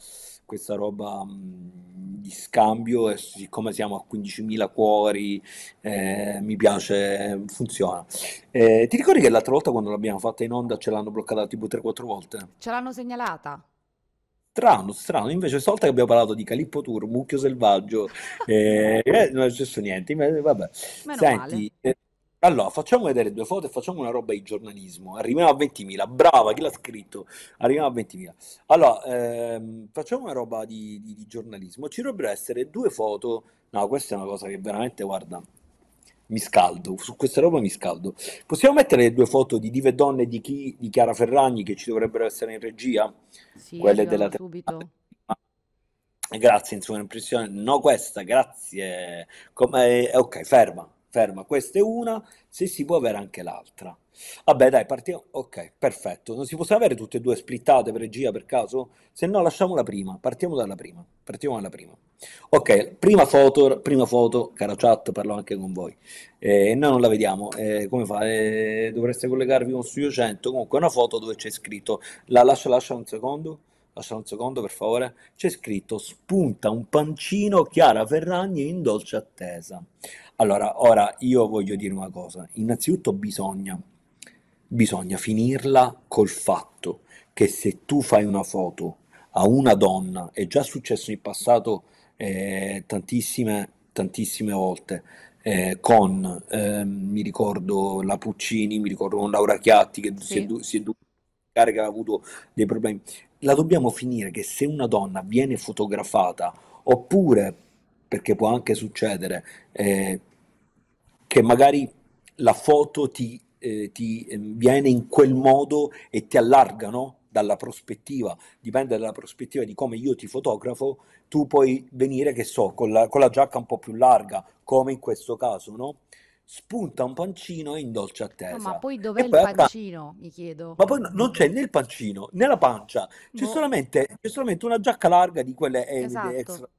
questa roba mh mm, di scambio e siccome siamo a 15.000 cuori eh, mi piace, funziona. Eh, ti ricordi che l'altra volta quando l'abbiamo fatta in onda ce l'hanno bloccata tipo 3-4 volte? Ce l'hanno segnalata. Strano, strano, invece stavolta che abbiamo parlato di Calippo Tour, Mucchio Selvaggio, eh, eh, non è successo niente, vabbè. Meno Senti, male. Eh, allora, facciamo vedere due foto e facciamo una roba di giornalismo. Arriviamo a 20.000. Brava, chi l'ha scritto? Arriviamo a 20.000. Allora, ehm, facciamo una roba di, di, di, giornalismo. Ci dovrebbero essere due foto. No, questa è una cosa che veramente, guarda, mi scaldo. Su questa roba mi scaldo. Possiamo mettere le due foto di Dive Donne di, chi, di Chiara Ferragni che ci dovrebbero essere in regia? Sì, Quelle della subito. Ah, grazie, insomma, impressione. No, questa, grazie. Come... Eh, ok, ferma ferma, questa è una, se si può avere anche l'altra. Vabbè dai, partiamo, ok, perfetto, non si possono avere tutte e due splittate per regia per caso? Se no lasciamo la prima, partiamo dalla prima, partiamo dalla prima. Ok, prima foto, prima foto, cara chat, parlo anche con voi. Eh, noi non la vediamo, eh, come fa? Eh, dovreste collegarvi con Studio 100, comunque una foto dove c'è scritto, la lascia, lascia un secondo, lascia un secondo per favore, c'è scritto spunta un pancino Chiara Ferragni in dolce attesa. Allora, ora io voglio dire una cosa, innanzitutto bisogna, bisogna finirla col fatto che se tu fai una foto a una donna, è già successo in passato eh, tantissime, tantissime volte, eh, con, eh, mi ricordo la Puccini, mi ricordo con Laura Chiatti che sì. si è, du- si è che ha avuto dei problemi. La dobbiamo finire che se una donna viene fotografata oppure perché può anche succedere eh, che magari la foto ti, eh, ti ehm, viene in quel modo e ti allarga, no? dalla prospettiva, dipende dalla prospettiva di come io ti fotografo, tu puoi venire, che so, con la, con la giacca un po' più larga, come in questo caso, no? Spunta un pancino e indolce a testa. No, ma poi dov'è e il pancino? Acc- mi chiedo. Ma poi no, non c'è né il pancino né la pancia, c'è, boh. solamente, c'è solamente una giacca larga di quelle esatto. extra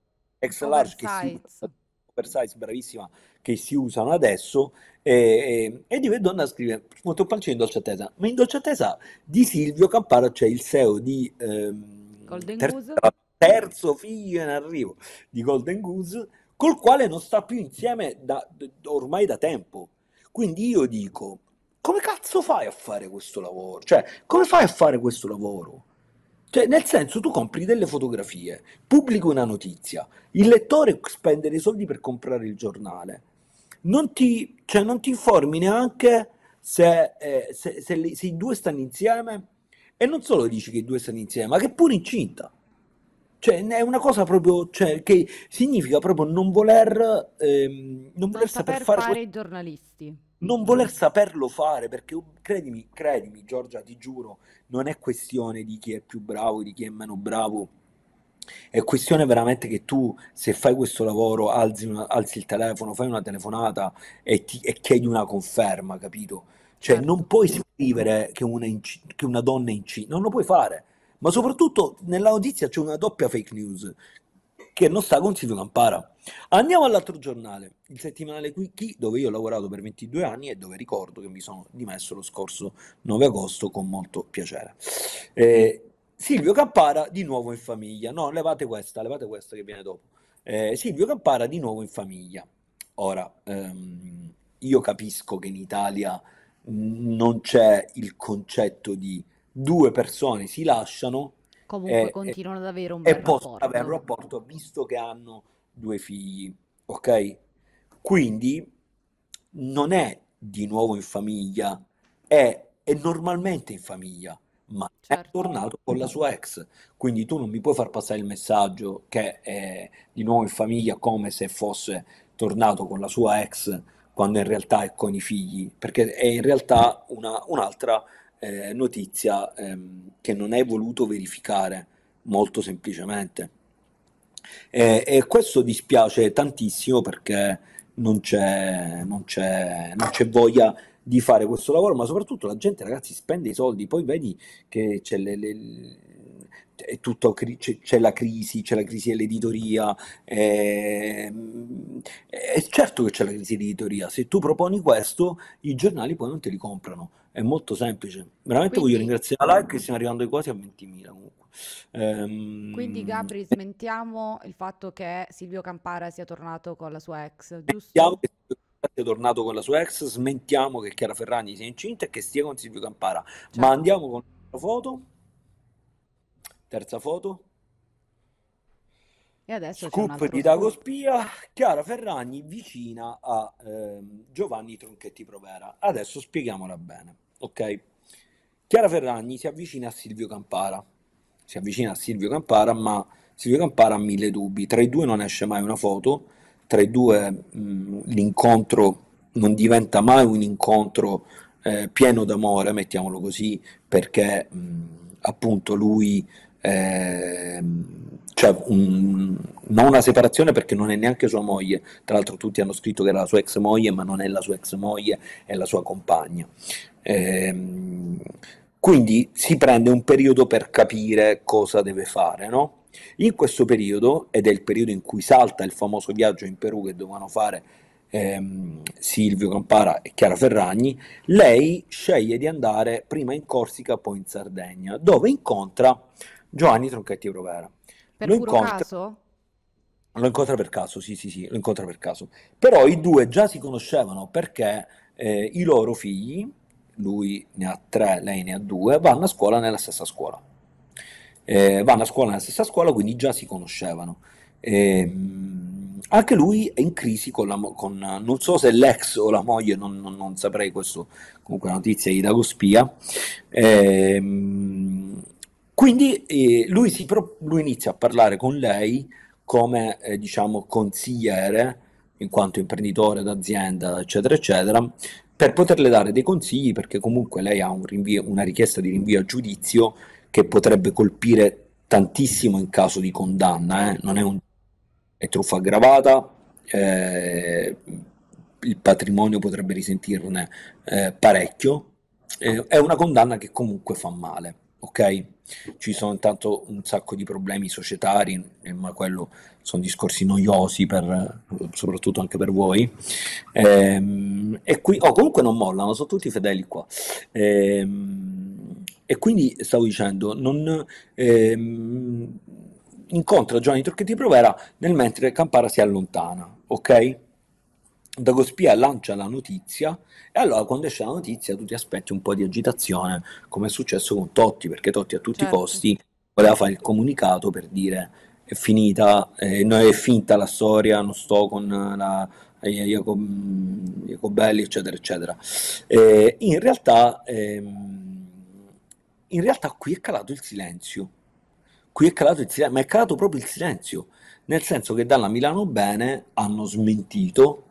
XLR che si oversize bravissima che si usano adesso e, e, e di Vedonna scrive molto pancia in dolce attesa ma in dolce attesa di Silvio Campara c'è cioè il CEO di ehm, Goose, terzo, figlio in arrivo di Golden Goose col quale non sta più insieme da, ormai da tempo quindi io dico come cazzo fai a fare questo lavoro cioè come fai a fare questo lavoro cioè, nel senso, tu compri delle fotografie, pubblichi una notizia, il lettore spende dei soldi per comprare il giornale, non ti, cioè, non ti informi neanche se, eh, se, se, se, i due stanno insieme e non solo dici che i due stanno insieme, ma che pure incinta. Cioè, è una cosa proprio cioè, che significa proprio non voler, ehm, non voler non saper, fare, fare i giornalisti non voler saperlo fare, perché credimi, credimi Giorgia, ti giuro, non è questione di chi è più bravo, di chi è meno bravo. È questione veramente che tu, se fai questo lavoro, alzi, una, alzi il telefono, fai una telefonata e, ti, e chiedi una conferma, capito? Cioè, certo. non puoi scrivere che una, inci- che una donna è incinta, non lo puoi fare. Ma soprattutto nella notizia c'è una doppia fake news, che non sta con Silvio Campara. Andiamo all'altro giornale, il settimanale Quicchi, dove io ho lavorato per 22 anni e dove ricordo che mi sono dimesso lo scorso 9 agosto con molto piacere. Eh, Silvio Campara di nuovo in famiglia. No, levate questa, levate questa che viene dopo. Eh, Silvio Campara di nuovo in famiglia. Ora, ehm, io capisco che in Italia non c'è il concetto di due persone si lasciano comunque e, eh, eh, continuano ad avere un bel rapporto. Avere un rapporto visto che hanno due figli, ok? Quindi non è di nuovo in famiglia, è, è normalmente in famiglia, ma certo. è tornato con la sua ex. Quindi tu non mi puoi far passare il messaggio che è di nuovo in famiglia come se fosse tornato con la sua ex quando in realtà è con i figli, perché è in realtà una, un'altra eh, notizia ehm, che non hai voluto verificare, molto semplicemente. E, e questo dispiace tantissimo perché non c'è, non, c'è, non c'è voglia di fare questo lavoro, ma soprattutto la gente, ragazzi, spende i soldi, poi vedi che c'è le, le è tutto, c'è, c'è, la crisi, c'è la crisi dell'editoria, è, ehm, è certo che c'è la crisi dell'editoria, se tu proponi questo i giornali poi non te li comprano, è molto semplice. Veramente quindi, voglio ringraziare la live che stiamo arrivando quasi a 20.000 comunque. Ehm... Quindi Gabri, smentiamo il fatto che Silvio Campara sia tornato con la sua ex, giusto? Che sia tornato con la sua ex, smentiamo che Chiara Ferragni sia incinta e che stia con Silvio Campara. Certo. Ma andiamo con la foto. Terza foto. E adesso Scoop di Dago Spia, Chiara Ferragni vicina a ehm, Giovanni Tronchetti Provera. Adesso spieghiamola bene. Ok. Chiara Ferragni si avvicina a Silvio Campara. Si avvicina a Silvio Campara, ma Silvio Campara ha mille dubbi. Tra i due non esce mai una foto, tra i due mh, mm, l'incontro non diventa mai un incontro eh, pieno d'amore, mettiamolo così, perché mh, mm, appunto lui eh, cioè un, non una separazione perché non è neanche sua moglie, tra l'altro tutti hanno scritto che era la sua ex moglie, ma non è la sua ex moglie, è la sua compagna. Ehm, quindi si prende un periodo per capire cosa deve fare, no? In questo periodo, ed è il periodo in cui salta il famoso viaggio in Perù che dovevano fare ehm, Silvio Campara e Chiara Ferragni, lei sceglie di andare prima in Corsica, poi in Sardegna, dove incontra Giovanni Tronchetti Provera. Per lo incontra... caso? Lo incontra per caso, sì, sì, sì, lo incontra per caso. Però i due già si conoscevano perché eh, i loro figli, lui ne ha tre, lei ne ha due, vanno a scuola nella stessa scuola. Eh, vanno a scuola nella stessa scuola, quindi già si conoscevano. Eh, anche lui è in crisi con, la, con, non so se l'ex o la moglie, non, non, non saprei questo, comunque è una notizia di Dagospia. Eh, quindi eh, lui, si, lui, inizia a parlare con lei come eh, diciamo consigliere, in quanto imprenditore d'azienda, eccetera, eccetera, per poterle dare dei consigli, perché comunque lei ha un rinvio, una richiesta di rinvio a giudizio che potrebbe colpire tantissimo in caso di condanna, eh? non è, un, è truffa aggravata, eh, il patrimonio potrebbe risentirne eh, parecchio, eh, è una condanna che comunque fa male ok? Ci sono intanto un sacco di problemi societari, eh, ma quello sono discorsi noiosi, per, soprattutto anche per voi. Ehm, e qui, oh, comunque non mollano, sono tutti fedeli qua. Ehm, e quindi stavo dicendo, non, ehm, incontra Johnny Trocchetti Provera nel mentre Campara si allontana, ok? Dagospia lancia la notizia e allora quando esce la notizia tu ti aspetti un po' di agitazione come è successo con Totti perché Totti a tutti certo. i costi voleva fare il comunicato per dire è finita, eh, no, è finta la storia, non sto con la, Iacob, eh, Iacobelli mm, eccetera eccetera. Eh, in, realtà, ehm, in realtà qui è calato il silenzio, qui è calato il silenzio, ma è calato proprio il silenzio, nel senso che dalla Milano Bene hanno smentito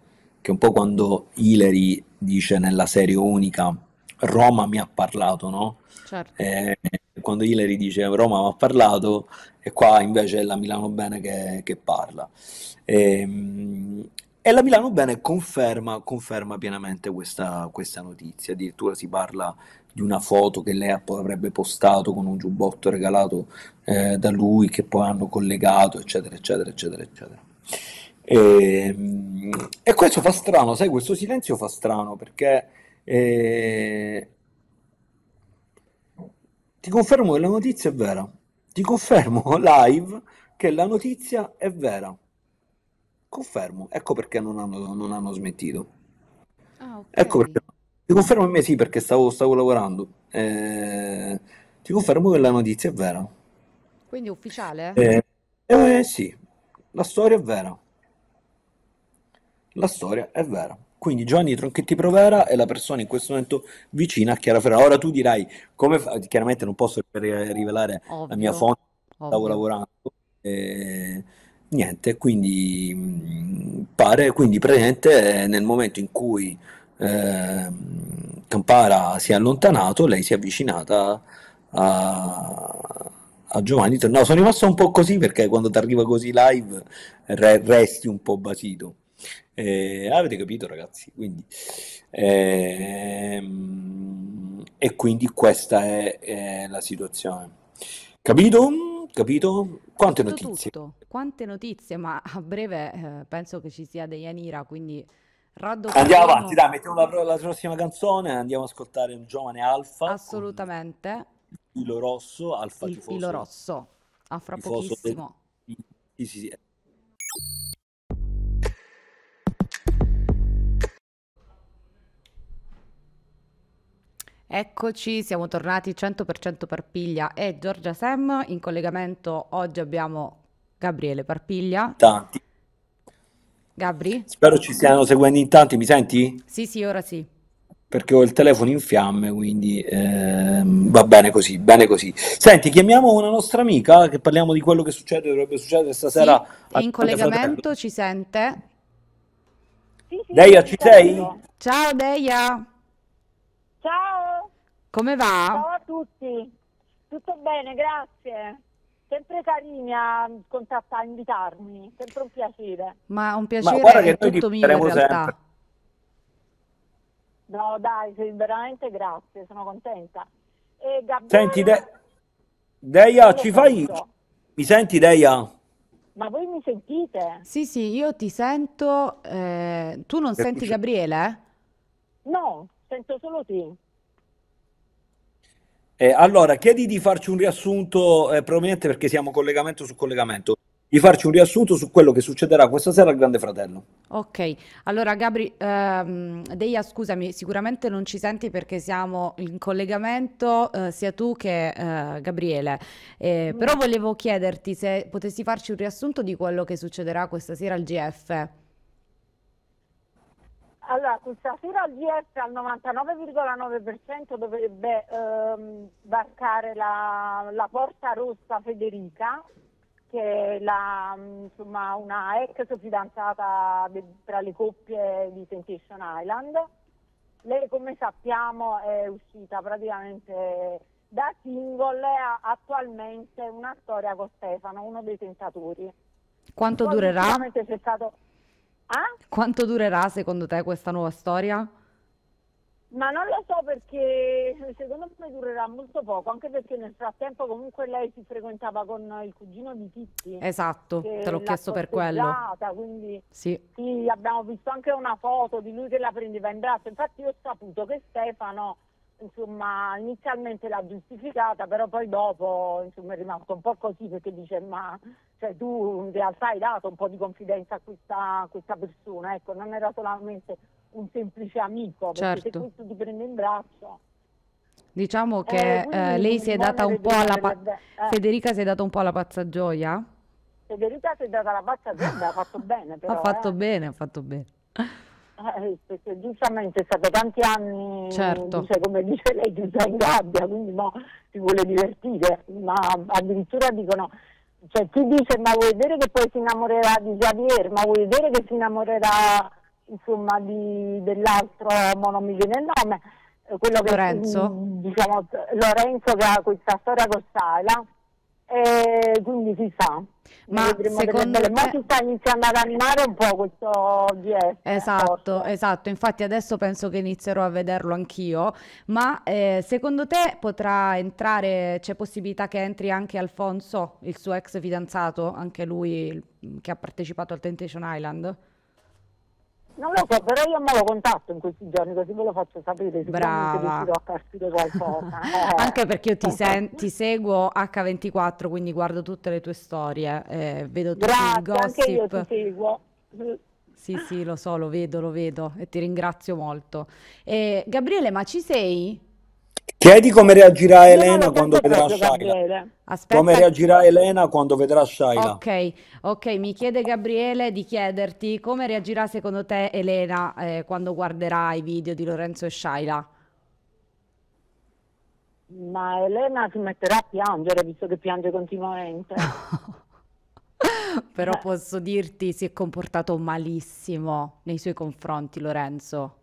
che un po' quando Hilary dice nella serie unica Roma mi ha parlato, no? Certo. Eh, quando Hilary dice Roma mi ha parlato e qua invece è la Milano Bene che, che parla. E, ehm, e, la Milano Bene conferma, conferma pienamente questa, questa, notizia, addirittura si parla di una foto che lei avrebbe postato con un giubbotto regalato eh, da lui che poi hanno collegato, eccetera, eccetera, eccetera, eccetera. E, ehm, e, questo fa strano, sai, questo silenzio fa strano perché eh, ti confermo che la notizia è vera. Ti confermo live che la notizia è vera. Confermo, ecco perché non hanno, non hanno smentito. Ah, okay. Ecco perché. Ti confermo a me sì perché stavo, stavo lavorando. Eh, ti confermo che la notizia è vera. Quindi è ufficiale? Eh, eh sì, la storia è vera. La storia è vera. Quindi Giovanni Tronchetti Provera è la persona in questo momento vicina a Chiara Ferrara. Ora tu dirai, come fa... chiaramente non posso rivelare ovvio, la mia fonte, ovvio. stavo lavorando. E niente, quindi mm, pare quindi presente nel momento in cui eh, Campara si è allontanato, lei si è avvicinata a, a Giovanni. No, sono rimasto un po' così perché quando ti arriva così live re, resti un po' basito. Eh, avete capito ragazzi? Quindi, ehm, e quindi questa è, è, la situazione. Capito? Capito? Quante tutto, notizie? Tutto. Quante notizie, ma a breve eh, penso che ci sia Deianira, quindi... Raddoppiamo. Andiamo avanti, dai, mettiamo la, la, prossima canzone, andiamo ad ascoltare un giovane Alfa. Assolutamente. Filo rosso, Alfa il tifoso. Filo rosso, a fra tifoso pochissimo. Del... Sì, sì, sì. Eccoci, siamo tornati 100% Parpiglia e Giorgia Sam. In collegamento oggi abbiamo Gabriele Parpiglia. Tanti. Gabri? Spero ci stiano seguendo in tanti, mi senti? Sì, sì, ora sì. Perché ho il telefono in fiamme, quindi ehm, va bene così, bene così. Senti, chiamiamo una nostra amica che parliamo di quello che succede, dovrebbe succedere stasera. Sì, in collegamento ci sente? Deia, ci sei? Ciao Deia. Come va? Ciao a tutti, tutto bene, grazie. Sempre carini a contattare, a invitarmi, sempre un piacere. Ma un piacere Ma è tutto mio in realtà. Sempre. No, dai, sei veramente grazie, sono contenta. E Gabriele... Senti, De... Deia, ci fai... Mi senti, Deia? Ma voi mi sentite? Sì, sì, io ti sento. Eh... Tu non senti Gabriele? Eh? No, sento solo te. Eh, allora, chiedi di farci un riassunto, eh, probabilmente perché siamo collegamento su collegamento, di farci un riassunto su quello che succederà questa sera al Grande Fratello. Ok, allora Gabri, ehm, Deia scusami, sicuramente non ci senti perché siamo in collegamento eh, sia tu che eh, Gabriele, eh, però volevo chiederti se potessi farci un riassunto di quello che succederà questa sera al GF. Allora, questa sera il DF al 99,9% dovrebbe ehm, varcare la, la, Porta Rossa Federica, che è la, insomma, una ex fidanzata de, tra le coppie di Temptation Island. Lei, come sappiamo, è uscita praticamente da single e ha attualmente una storia con Stefano, uno dei tentatori. Quanto Poi, durerà? C'è stato eh? Quanto durerà secondo te questa nuova storia? Ma non lo so perché secondo me durerà molto poco, anche perché nel frattempo comunque lei si frequentava con il cugino di Titti. Esatto, te l'ho chiesto per quello. Quindi sì. sì, abbiamo visto anche una foto di lui che la prendeva in braccio. Infatti io ho saputo che Stefano insomma, inizialmente l'ha giustificata, però poi dopo insomma, è rimasto un po' così perché dice ma cioè, tu in realtà hai dato un po' di confidenza a questa, questa persona, ecco, non era solamente un semplice amico, perché certo. se questo ti prende in braccio... Diciamo che eh, eh, lei si è data un po' alla pa- eh. Federica si è data un po' alla pazza gioia? Federica si è data la pazza gioia, ha fatto bene però, Ha fatto bene, ha eh. fatto bene. Ah, eh, perché giustamente è stato tanti anni, certo. cioè, come dice lei, chiusa in gabbia, quindi mo si vuole divertire, ma addirittura dicono, cioè chi dice ma vuoi vedere che poi si innamorerà di Javier, ma vuoi vedere che si innamorerà insomma di, dell'altro, ma non mi viene il nome, eh, quello che Lorenzo. Diciamo, Lorenzo che ha questa storia con Sala, eh, quindi si sa. Ma secondo me... Ma si sta iniziando ad animare un po' questo DS. Eh, esatto, forse. esatto. Infatti adesso penso che inizierò a vederlo anch'io. Ma eh, secondo te potrà entrare, c'è possibilità che entri anche Alfonso, il suo ex fidanzato, anche lui che ha partecipato al Temptation Island? Non lo so, però io me lo contatto in questi giorni così ve lo faccio sapere sicuramente Brava. riuscirò a capire qualcosa. Eh. Anche perché io ti, eh. sen- ti, seguo H24, quindi guardo tutte le tue storie, eh, vedo tutti Grazie, i gossip. anche io ti seguo. Sì, sì, lo so, lo vedo, lo vedo e ti ringrazio molto. Eh, Gabriele, ma ci sei? Chiedi come reagirà Elena quando vedrà Shaila. Aspetta. Come reagirà Elena quando vedrà Shaila? Ok, ok, mi chiede Gabriele di chiederti come reagirà secondo te Elena eh, quando guarderà i video di Lorenzo e Shaila. Ma Elena si metterà a piangere visto che piange continuamente. Però eh. posso dirti si è comportato malissimo nei suoi confronti Lorenzo.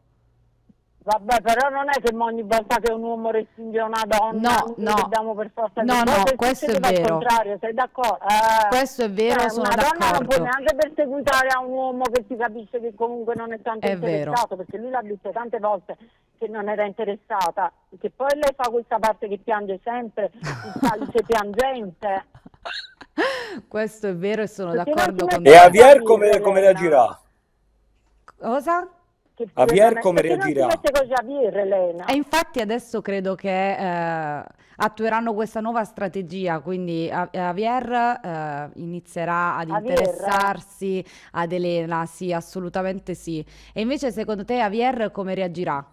Vabbè, però non è che ogni volta che un uomo respinge una donna no, no. dobbiamo per forza No, no, questo è vero. contrario, sei d'accordo? Eh, questo è cioè, vero, eh, sono una d'accordo. donna non può neanche perseguitare a un uomo che si capisce che comunque non è tanto è interessato, vero. perché lui l'ha detto tante volte che non era interessata, che poi lei fa questa parte che piange sempre, il calice piangente. Questo è vero e sono perché d'accordo con te. E Avier come, come reagirà? Cosa? che Javier come reagirà? Con Javier, Elena? E infatti adesso credo che eh, attueranno questa nuova strategia, quindi Javier eh, inizierà ad Javier. interessarsi ad Elena, sì, assolutamente sì. E invece secondo te Javier come reagirà?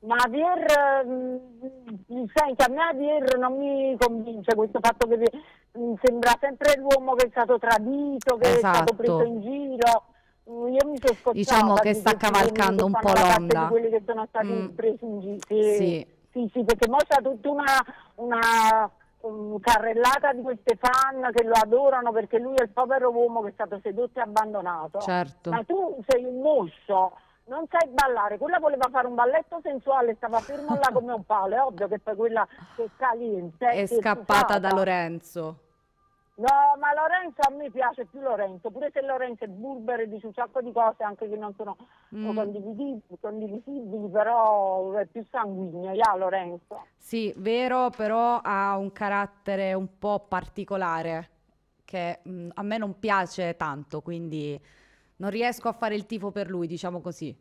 Ma Javier, mm, senti, a me Avier non mi convince questo fatto che mm, sembra sempre l'uomo che è stato tradito, che esatto. è stato preso esatto. in giro. Mm, io mi sono Diciamo che sta cavalcando un po' l'onda. Di quelli che sono stati mm. presi in giro. Sì. sì, sì, perché mo c'è tutta una, una carrellata di queste fan che lo adorano perché lui è il povero uomo che è stato sedotto e abbandonato. Certo. Ma tu sei un mosso non sai ballare, quella voleva fare un balletto sensuale, stava ferma là come un palo, è ovvio che poi quella che caliente è scappata è da Lorenzo. No, ma Lorenzo a me piace più Lorenzo, pure se Lorenzo è burbero e dice un sacco di cose anche che non sono mm. condivisibili, però è più sanguigno, yeah, Lorenzo. Sì, vero, però ha un carattere un po' particolare che mh, mm, a me non piace tanto, quindi non riesco a fare il tifo per lui, diciamo così.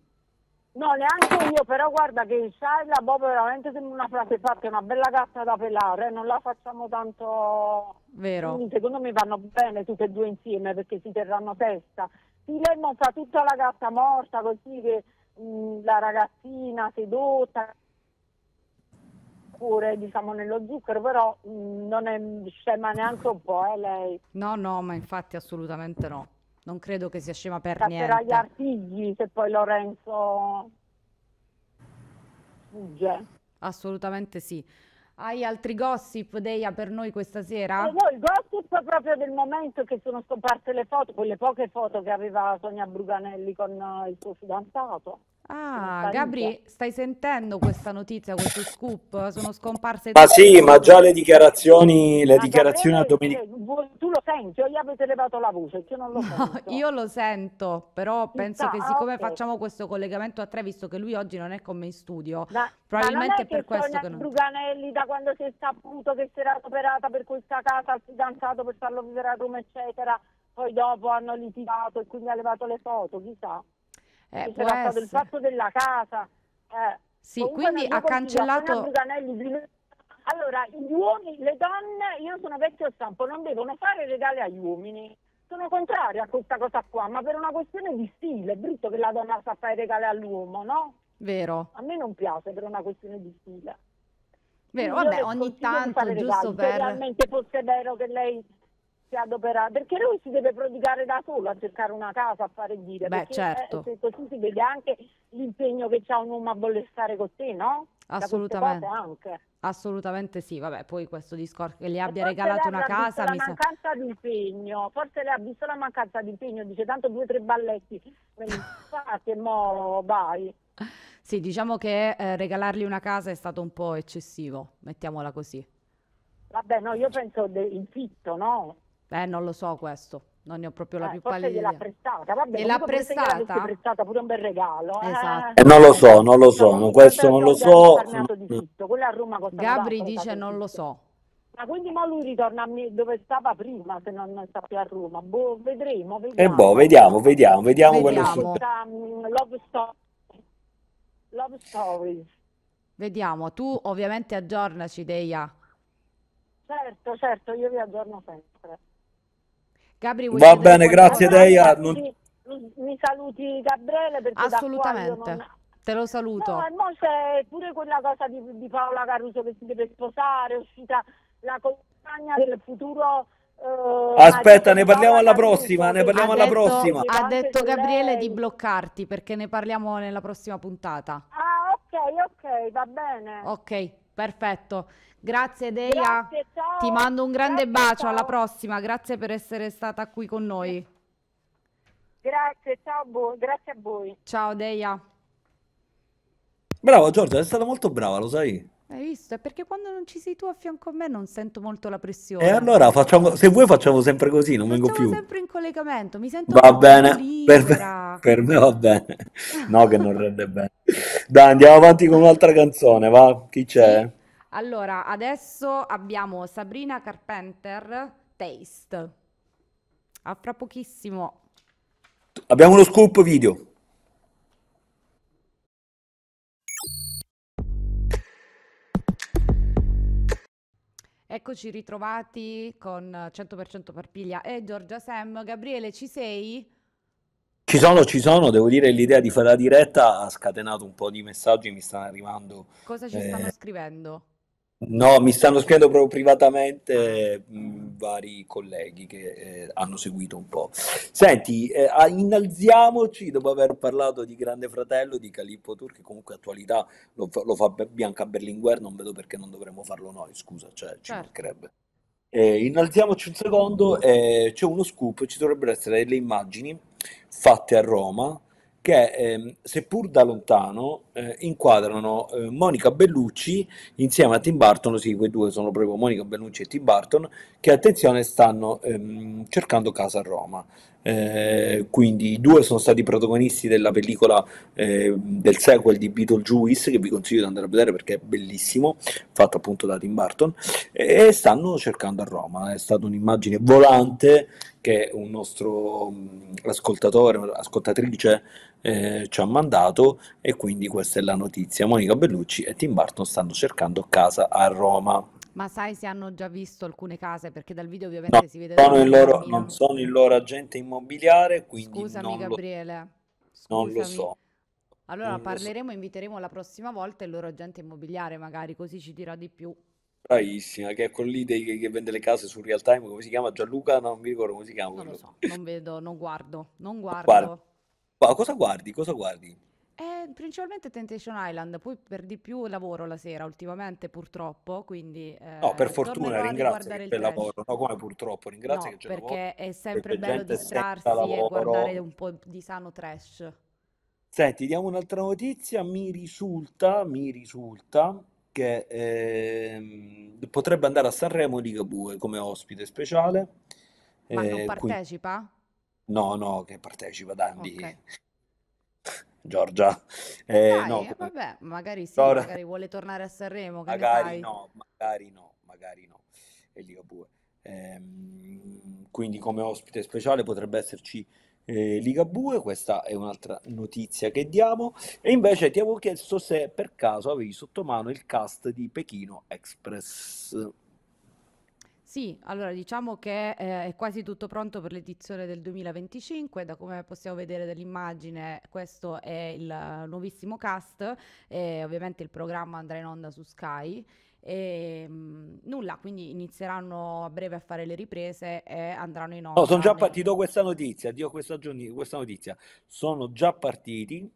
No, neanche io, però guarda che il Shaila Bob veramente sembra una frase fatta, è una bella gatta da pelare, eh, non la facciamo tanto... Vero. Mm, secondo me vanno bene tutte e due insieme perché si terranno testa. Si fa tutta la gatta morta così che mh, mm, la ragazzina sedotta pure diciamo nello zucchero però mh, mm, non è scema neanche un po' eh, lei no no ma infatti assolutamente no non credo che sia scema per Sta niente. Sarà gli artigli se poi Lorenzo fugge. Assolutamente sì. Hai altri gossip, Deia, per noi questa sera? Eh, no, il gossip è proprio del momento che sono scomparse le foto, quelle poche foto che aveva Sonia Bruganelli con eh, il suo fidanzato. Ah, Gabri, stai sentendo questa notizia, questo scoop? Sono scomparse Ma sì, ma già le dichiarazioni, le ma dichiarazioni a Domenico. Eh, tu lo senti o gli avete levato la voce? Io non lo no, sento. Io lo sento, però penso sta, che siccome okay. facciamo questo collegamento a tre, visto che lui oggi non è con me in studio, ma, probabilmente ma è, che per questo che non... Bruganelli da quando si è saputo che si era operata per questa casa al fidanzato per farlo vivere a Roma, eccetera, poi dopo hanno litigato e quindi ha levato le foto, chissà. Eh, si tratta essere. del fatto della casa. Eh, sì, quindi ha cancellato... Allora, gli uomini, le donne, io sono vecchio stampo, non devono fare regali agli uomini. Sono contraria a questa cosa qua, ma per una questione di stile, è brutto che la donna sa fare regali all'uomo, no? Vero. A me non piace per una questione di stile. Vero, quindi vabbè, ogni tanto, giusto regali, per... Se realmente fosse vero che lei si adopera perché lui si deve prodigare da solo a cercare una casa, a fare dire. Beh, perché, eh, certo. Eh, così si vede anche l'impegno che c'ha un uomo a voler stare con te, no? Assolutamente. Assolutamente sì, vabbè, poi questo discorso che gli abbia regalato una casa... Forse le ha visto la mancanza di impegno, forse le ha visto la mancanza di impegno, dice tanto due o tre balletti, me li fate mo vai. Sì, diciamo che eh, regalargli una casa è stato un po' eccessivo, mettiamola così. Vabbè, no, io penso de- il fitto, no? Eh, non lo so questo. Non ne ho proprio la eh, più pallida idea. Gliel'ha prestata, vabbè, gliel'ha prestata. prestata pure un bel regalo. Eh. Esatto. Eh, non lo so, non lo so, no, questo non lo so. Mm. Gabri dice non lo so. Ma quindi ma lui ritorna dove stava prima se non sta più a Roma. Boh, vedremo, vediamo. E boh, vediamo, vediamo, vediamo, vediamo. quello che mm, Love Story. Love Stories. Vediamo, tu ovviamente aggiornaci, Deia. Certo, certo, io vi aggiorno sempre. Gabri, Va bene, grazie Deia. Non... Mi, saluti Gabriele perché Assolutamente. Non... Te lo saluto. No, ma c'è pure quella cosa di, di, Paola Caruso che si deve sposare, è uscita la compagna del futuro Uh, Aspetta, ne parliamo alla prossima. Ne parliamo alla detto, prossima. Ha detto Gabriele di bloccarti perché ne parliamo nella prossima puntata. Ah, ok, ok, va bene. Ok. Perfetto, grazie Deia, grazie, ti mando un grande grazie, bacio, ciao. alla prossima, grazie per essere stata qui con noi. Grazie, ciao, grazie a voi. Ciao Deia. Bravo Giorgia, sei stata molto brava, lo sai? Hai visto? È perché quando non ci sei tu a fianco a me non sento molto la pressione. E allora facciamo, se vuoi facciamo sempre così, non vengo Facciamo più. sempre in collegamento, mi sento Va molto bene, per libera. me, per me va bene. No, che non rende bene. Dai, andiamo avanti con un'altra canzone, va? Chi c'è? Allora, adesso abbiamo Sabrina Carpenter, Taste. A fra pochissimo. Abbiamo uno scoop video. Eccoci ritrovati con 100% Parpiglia e Giorgia Sam. Gabriele, ci sei? Ci sono, ci sono. Devo dire l'idea di fare la diretta ha scatenato un po' di messaggi, mi stanno arrivando. Cosa ci eh... stanno scrivendo? No, mi stanno scrivendo proprio privatamente mh, ah. mm, vari colleghi che eh, hanno seguito un po'. Senti, eh, innalziamoci dopo aver parlato di Grande Fratello, di Calippo Tour, che comunque attualità lo, lo fa Bianca Berlinguer, non vedo perché non dovremmo farlo noi, scusa, cioè, ci certo. mancherebbe. Eh, innalziamoci un secondo, eh, c'è uno scoop, ci dovrebbero essere delle immagini fatte a Roma che ehm, seppur da lontano eh, inquadrano eh, Monica Bellucci insieme a Tim Burton, sì quei due sono proprio Monica Bellucci e Tim Burton, che attenzione stanno ehm, cercando casa a Roma. Eh, quindi i due sono stati protagonisti della pellicola eh, del sequel di Beetlejuice che vi consiglio di andare a vedere perché è bellissimo fatto appunto da Tim Burton e stanno cercando a Roma è stata un'immagine volante che un nostro mm, ascoltatore ascoltatrice eh, ci ha mandato e quindi questa è la notizia Monica Bellucci e Tim Burton stanno cercando casa a Roma ma sai se hanno già visto alcune case? Perché dal video ovviamente no, si vede... Sono il loro, non sono il loro agente immobiliare, quindi... Scusami non Gabriele, scusami. non lo so. Allora non parleremo, so. inviteremo la prossima volta il loro agente immobiliare, magari così ci dirà di più. Bravissima, che è con lì dei, che, vende le case su Real Time, come si chiama? Gianluca? non mi ricordo come si chiama. Non lo so, non vedo, non guardo, non guardo. Guarda. Ma cosa guardi? Cosa guardi? Eh, principalmente Temptation Island, poi per di più lavoro la sera ultimamente purtroppo, quindi... Eh, no, per fortuna ringrazio che c'è lavoro, no come purtroppo, ringrazio no, che c'è perché lavoro. è sempre bello distrarsi e guardare un po' di sano trash. Senti, diamo un'altra notizia, mi risulta, mi risulta che ehm, potrebbe andare a Sanremo Ligabue come ospite speciale. Ma eh, non partecipa? Quindi... No, no, che partecipa, Dandy. Okay. Giorgia. Eh, Dai, no, eh, vabbè, magari sì, Gior... magari vuole tornare a Sanremo, magari no, magari no, magari no, e dico Ehm, quindi come ospite speciale potrebbe esserci eh, Ligabue, questa è un'altra notizia che diamo. E invece ti avevo chiesto se per caso avevi sotto mano il cast di Pechino Express. Sì, allora diciamo che eh, è quasi tutto pronto per l'edizione del 2025, da come possiamo vedere dall'immagine questo è il nuovissimo cast, e ovviamente il programma andrà in onda su Sky e ehm, mh, nulla, quindi inizieranno a breve a fare le riprese e andranno in onda. No, sono già partiti, ti do questa notizia, ti do questa, questa notizia, sono già partiti,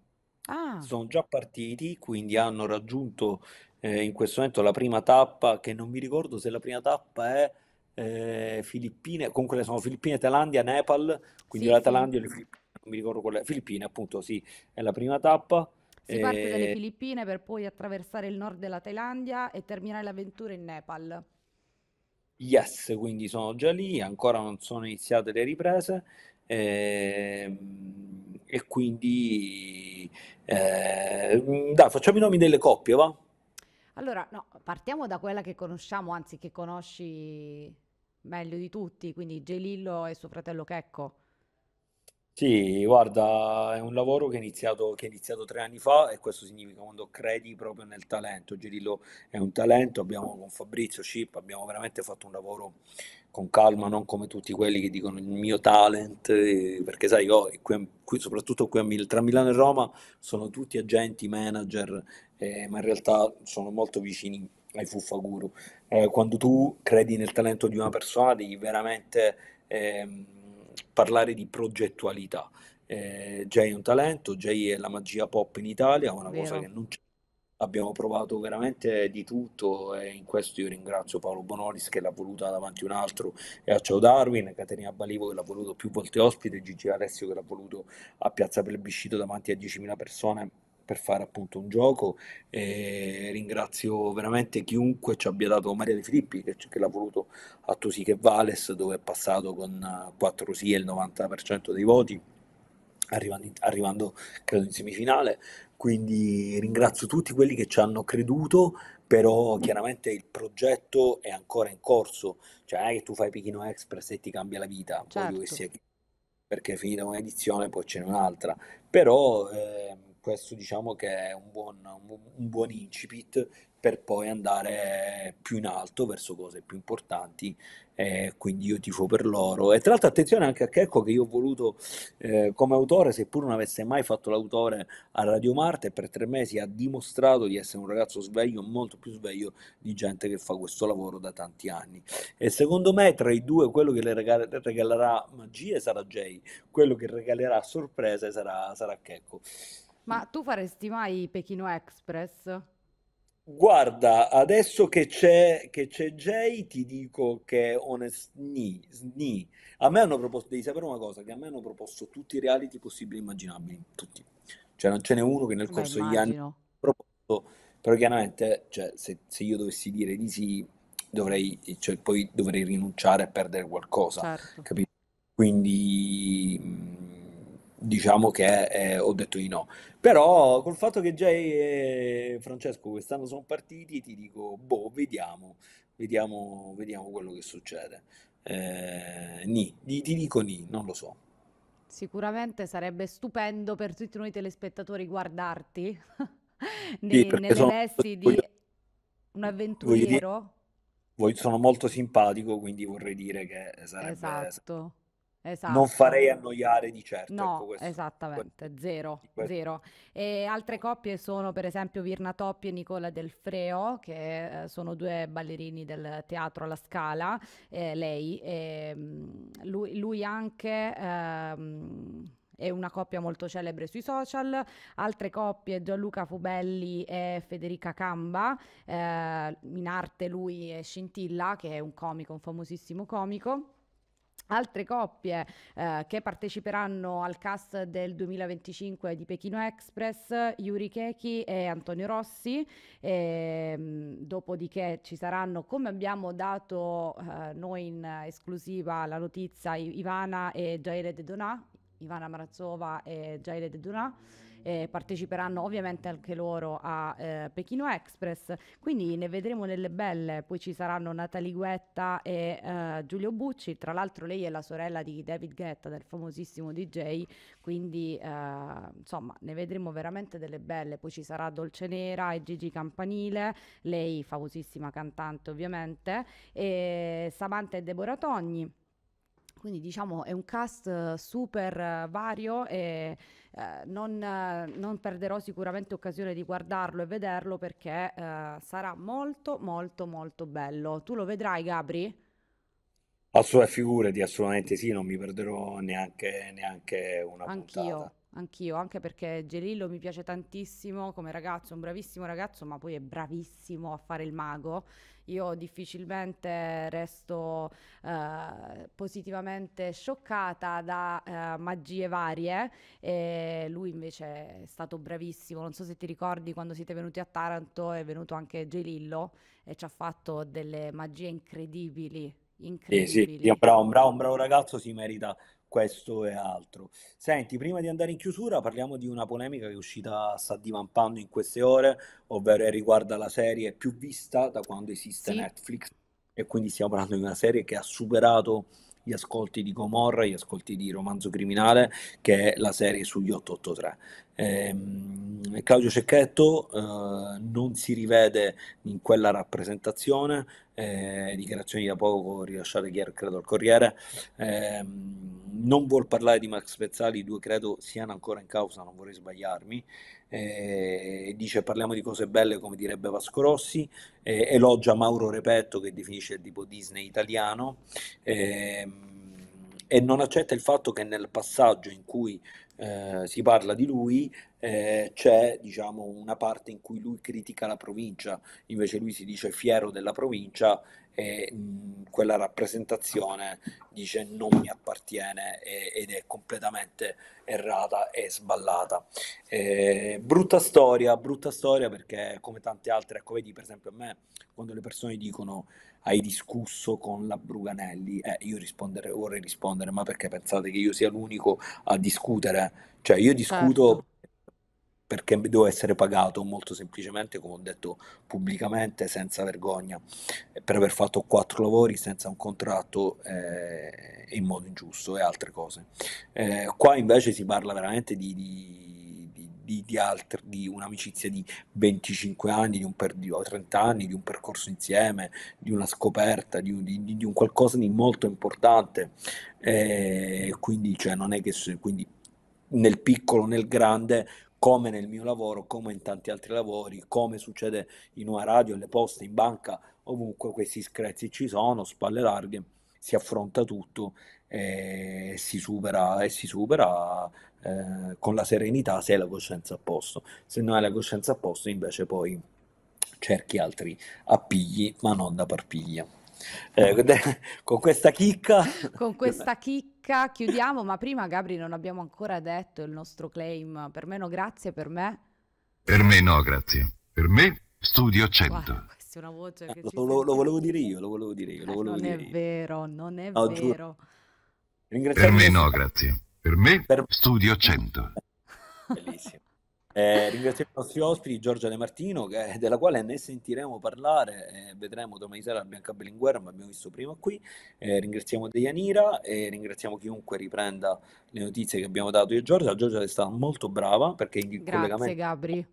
ah. sono già partiti, quindi hanno raggiunto eh, in questo momento la prima tappa, che non mi ricordo se la prima tappa è eh, Filippine, comunque sono Filippine, Thailandia, Nepal, quindi sì, la Thailandia sì. non mi ricordo quelle, Filippine appunto, sì, è la prima tappa. Si eh, parte dalle eh, Filippine per poi attraversare il nord della Thailandia e terminare l'avventura in Nepal. Yes, quindi sono già lì, ancora non sono iniziate le riprese eh, e quindi eh, dai, facciamo i nomi delle coppie, va? Allora, no, partiamo da quella che conosciamo, anzi che conosci meglio di tutti, quindi Gelillo e suo fratello Checco. Sì, guarda, è un lavoro che è, iniziato, che è iniziato tre anni fa e questo significa quando credi proprio nel talento. Gerillo è un talento, abbiamo con Fabrizio Scip, abbiamo veramente fatto un lavoro con calma, non come tutti quelli che dicono il mio talent, perché sai, io, qui, qui, soprattutto qui a, tra Milano e Roma sono tutti agenti, manager, eh, ma in realtà sono molto vicini ai Fuffaguru eh, quando tu credi nel talento di una persona devi veramente eh, parlare di progettualità. Eh, Jay è un talento, Jay è la magia pop in Italia, una Vero. cosa che non c'è. Abbiamo provato veramente di tutto e in questo io ringrazio Paolo Bonolis che l'ha voluta davanti a un altro e a Ciao Darwin, Caterina Balivo che l'ha voluto più volte ospite, Gigi Alessio che l'ha voluto a Piazza Plebiscito davanti a 10.000 persone per fare appunto un gioco e eh, ringrazio veramente chiunque ci abbia dato Maria De Filippi che, che l'ha voluto a Tosiche Vales dove è passato con 4 sì e il 90% dei voti arrivando, in, arrivando credo in semifinale quindi ringrazio tutti quelli che ci hanno creduto però chiaramente il progetto è ancora in corso cioè non eh, è che tu fai Pechino Express e ti cambia la vita certo. che sia perché finita un'edizione poi ce n'è un'altra però eh, questo diciamo che è un buon, un buon incipit per poi andare più in alto verso cose più importanti eh, quindi io tifo per loro e tra l'altro attenzione anche a Checco che io ho voluto eh, come autore seppur non avesse mai fatto l'autore a Radio Marte per tre mesi ha dimostrato di essere un ragazzo sveglio molto più sveglio di gente che fa questo lavoro da tanti anni e secondo me tra i due quello che le regalerà magie sarà Jay quello che regalerà sorprese sarà, sarà Checco ma tu faresti mai Pechino Express? Guarda, adesso che c'è, che c'è Jay, ti dico che onestni, sni. a me hanno proposto, devi sapere una cosa, che a me hanno proposto tutti i reality possibili e immaginabili, tutti. Cioè non ce n'è uno che nel Beh, corso degli anni ha proposto, però chiaramente, cioè, se, se, io dovessi dire di sì, dovrei, cioè, poi dovrei rinunciare a perdere qualcosa, certo. capito? Quindi mm, diciamo che eh, ho detto di no. Però col fatto che Jay e Francesco quest'anno sono partiti, ti dico, boh, vediamo, vediamo, vediamo quello che succede. Eh, ni, ti dico ni, non lo so. Sicuramente sarebbe stupendo per tutti noi telespettatori guardarti nei, sì, nelle sono, vesti di un avventuriero. Voglio sono molto simpatico, quindi vorrei dire che sarebbe... Esatto Esatto. Non farei annoiare di certo. No, ecco, questo, esattamente, zero, zero. E altre coppie sono per esempio Virna Toppi e Nicola Del Freo, che eh, sono due ballerini del teatro alla Scala, eh, lei, e, ehm, lui, lui, anche... Ehm, è una coppia molto celebre sui social, altre coppie Gianluca Fubelli e Federica Camba, eh, in arte lui è Scintilla, che è un comico, un famosissimo comico Altre coppie eh, che parteciperanno al cast del 2025 di Pechino Express, Yuri Kechi e Antonio Rossi, e, ehm, dopodiché ci saranno, come abbiamo dato eh, noi in esclusiva la notizia, Ivana e Jaire De Donà, Ivana Marazzova e Jaire De Donà eh, parteciperanno ovviamente anche loro a eh, Pechino Express, quindi ne vedremo delle belle, poi ci saranno Natalie Guetta e eh, Giulio Bucci, tra l'altro lei è la sorella di David Guetta, del famosissimo DJ, quindi eh, insomma ne vedremo veramente delle belle, poi ci sarà Dolce Nera e Gigi Campanile, lei famosissima cantante ovviamente, e Samantha e Deborah Togni. Quindi diciamo è un cast eh, super eh, vario e eh, non, eh, non, perderò sicuramente occasione di guardarlo e vederlo perché eh, sarà molto molto molto bello. Tu lo vedrai, Gabri? Assolutamente, figurati, assolutamente sì, non mi perderò neanche, neanche una Anch'io. puntata. Anch'io, anche perché Gelillo mi piace tantissimo come ragazzo, un bravissimo ragazzo, ma poi è bravissimo a fare il mago io difficilmente resto eh, positivamente scioccata da eh, magie varie e lui invece è stato bravissimo. Non so se ti ricordi quando siete venuti a Taranto è venuto anche Gelillo e ci ha fatto delle magie incredibili. Incredibili. Sì, sì, un bravo, un bravo, un bravo ragazzo si merita questo e altro. Senti, prima di andare in chiusura parliamo di una polemica che è uscita, sta divampando in queste ore, ovvero riguarda la serie più vista da quando esiste sì. Netflix e quindi stiamo parlando di una serie che ha superato gli ascolti di Gomorra, gli ascolti di Romanzo Criminale, che è la serie sugli 883. Eh, Claudio Cecchetto eh, non si rivede in quella rappresentazione, eh, dichiarazioni da poco rilasciate ieri credo al Corriere, ehm, non vuol parlare di Max Pezzali, i due credo siano ancora in causa, non vorrei sbagliarmi, eh, dice parliamo di cose belle come direbbe Vasco Rossi, eh, elogia Mauro Repetto che definisce il tipo Disney italiano eh, e non accetta il fatto che nel passaggio in cui eh, si parla di lui eh, c'è diciamo, una parte in cui lui critica la provincia, invece lui si dice fiero della provincia e mh, mm, quella rappresentazione dice non mi appartiene e, ed è completamente errata e sballata. Eh, brutta storia, brutta storia perché come tante altre, ecco vedi per esempio a me quando le persone dicono hai discusso con la Bruganelli, eh, io rispondere, vorrei rispondere ma perché pensate che io sia l'unico a discutere? Cioè io discuto... Certo perché devo essere pagato molto semplicemente, come ho detto pubblicamente, senza vergogna, eh, per aver fatto quattro lavori senza un contratto eh, in modo ingiusto e altre cose. Eh, qua invece si parla veramente di, di, di, di, altri, di un'amicizia di 25 anni, di un per, di 30 anni, di un percorso insieme, di una scoperta, di, un, un qualcosa di molto importante. Eh, quindi, cioè, non è che quindi nel piccolo, nel grande, come nel mio lavoro, come in tanti altri lavori, come succede in una radio, alle poste, in banca, ovunque questi screzzi ci sono, spalle larghe, si affronta tutto e si supera, e si supera eh, con la serenità se hai la coscienza a posto. Se non hai la coscienza a posto invece poi cerchi altri appigli, ma non da parpiglia. Eh, con questa chicca... Con questa chicca H, chiudiamo, ma prima Gabri non abbiamo ancora detto il nostro claim, per me no grazie, per me? Per me no grazie, per me studio 100. Wow, questa è una voce che eh, lo, lo, lo, volevo dire io, lo volevo dire io. Lo eh, volevo non dire è io. vero, non è oh, vero. Per me no grazie, per me per... studio 100. Bellissimo. Eh, ringraziamo i nostri ospiti, Giorgia De Martino, che, della quale ne sentiremo parlare, eh, vedremo domani sera Bianca Bellinguer, ma abbiamo visto prima qui. Eh, ringraziamo Deianira e ringraziamo chiunque riprenda le notizie che abbiamo dato io e Giorgia. Giorgia è stata molto brava perché in Grazie, collegamento... Gabri.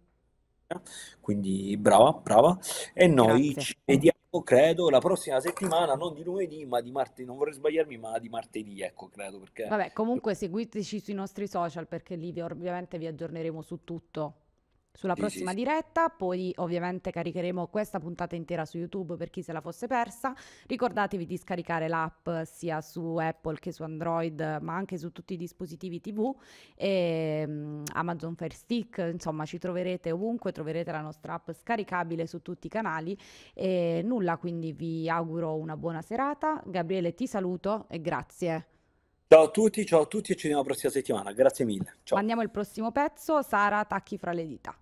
Quindi brava, brava. E noi Grazie. ci vediamo Ecco, credo, la prossima settimana, non di lunedì, ma di martedì, non vorrei sbagliarmi, ma di martedì, ecco, credo. Perché... Vabbè, comunque seguiteci sui nostri social perché lì ovviamente vi aggiorneremo su tutto sulla prossima sì, diretta, poi ovviamente caricheremo questa puntata intera su YouTube per chi se la fosse persa. Ricordatevi di scaricare l'app sia su Apple che su Android, ma anche su tutti i dispositivi TV e ehm, Amazon Fire Stick, insomma ci troverete ovunque, troverete la nostra app scaricabile su tutti i canali e nulla, quindi vi auguro una buona serata. Gabriele ti saluto e grazie. Ciao a tutti, ciao a tutti e ci vediamo la prossima settimana. Grazie mille. Ciao. Mandiamo il prossimo pezzo, Sara, tacchi fra le dita.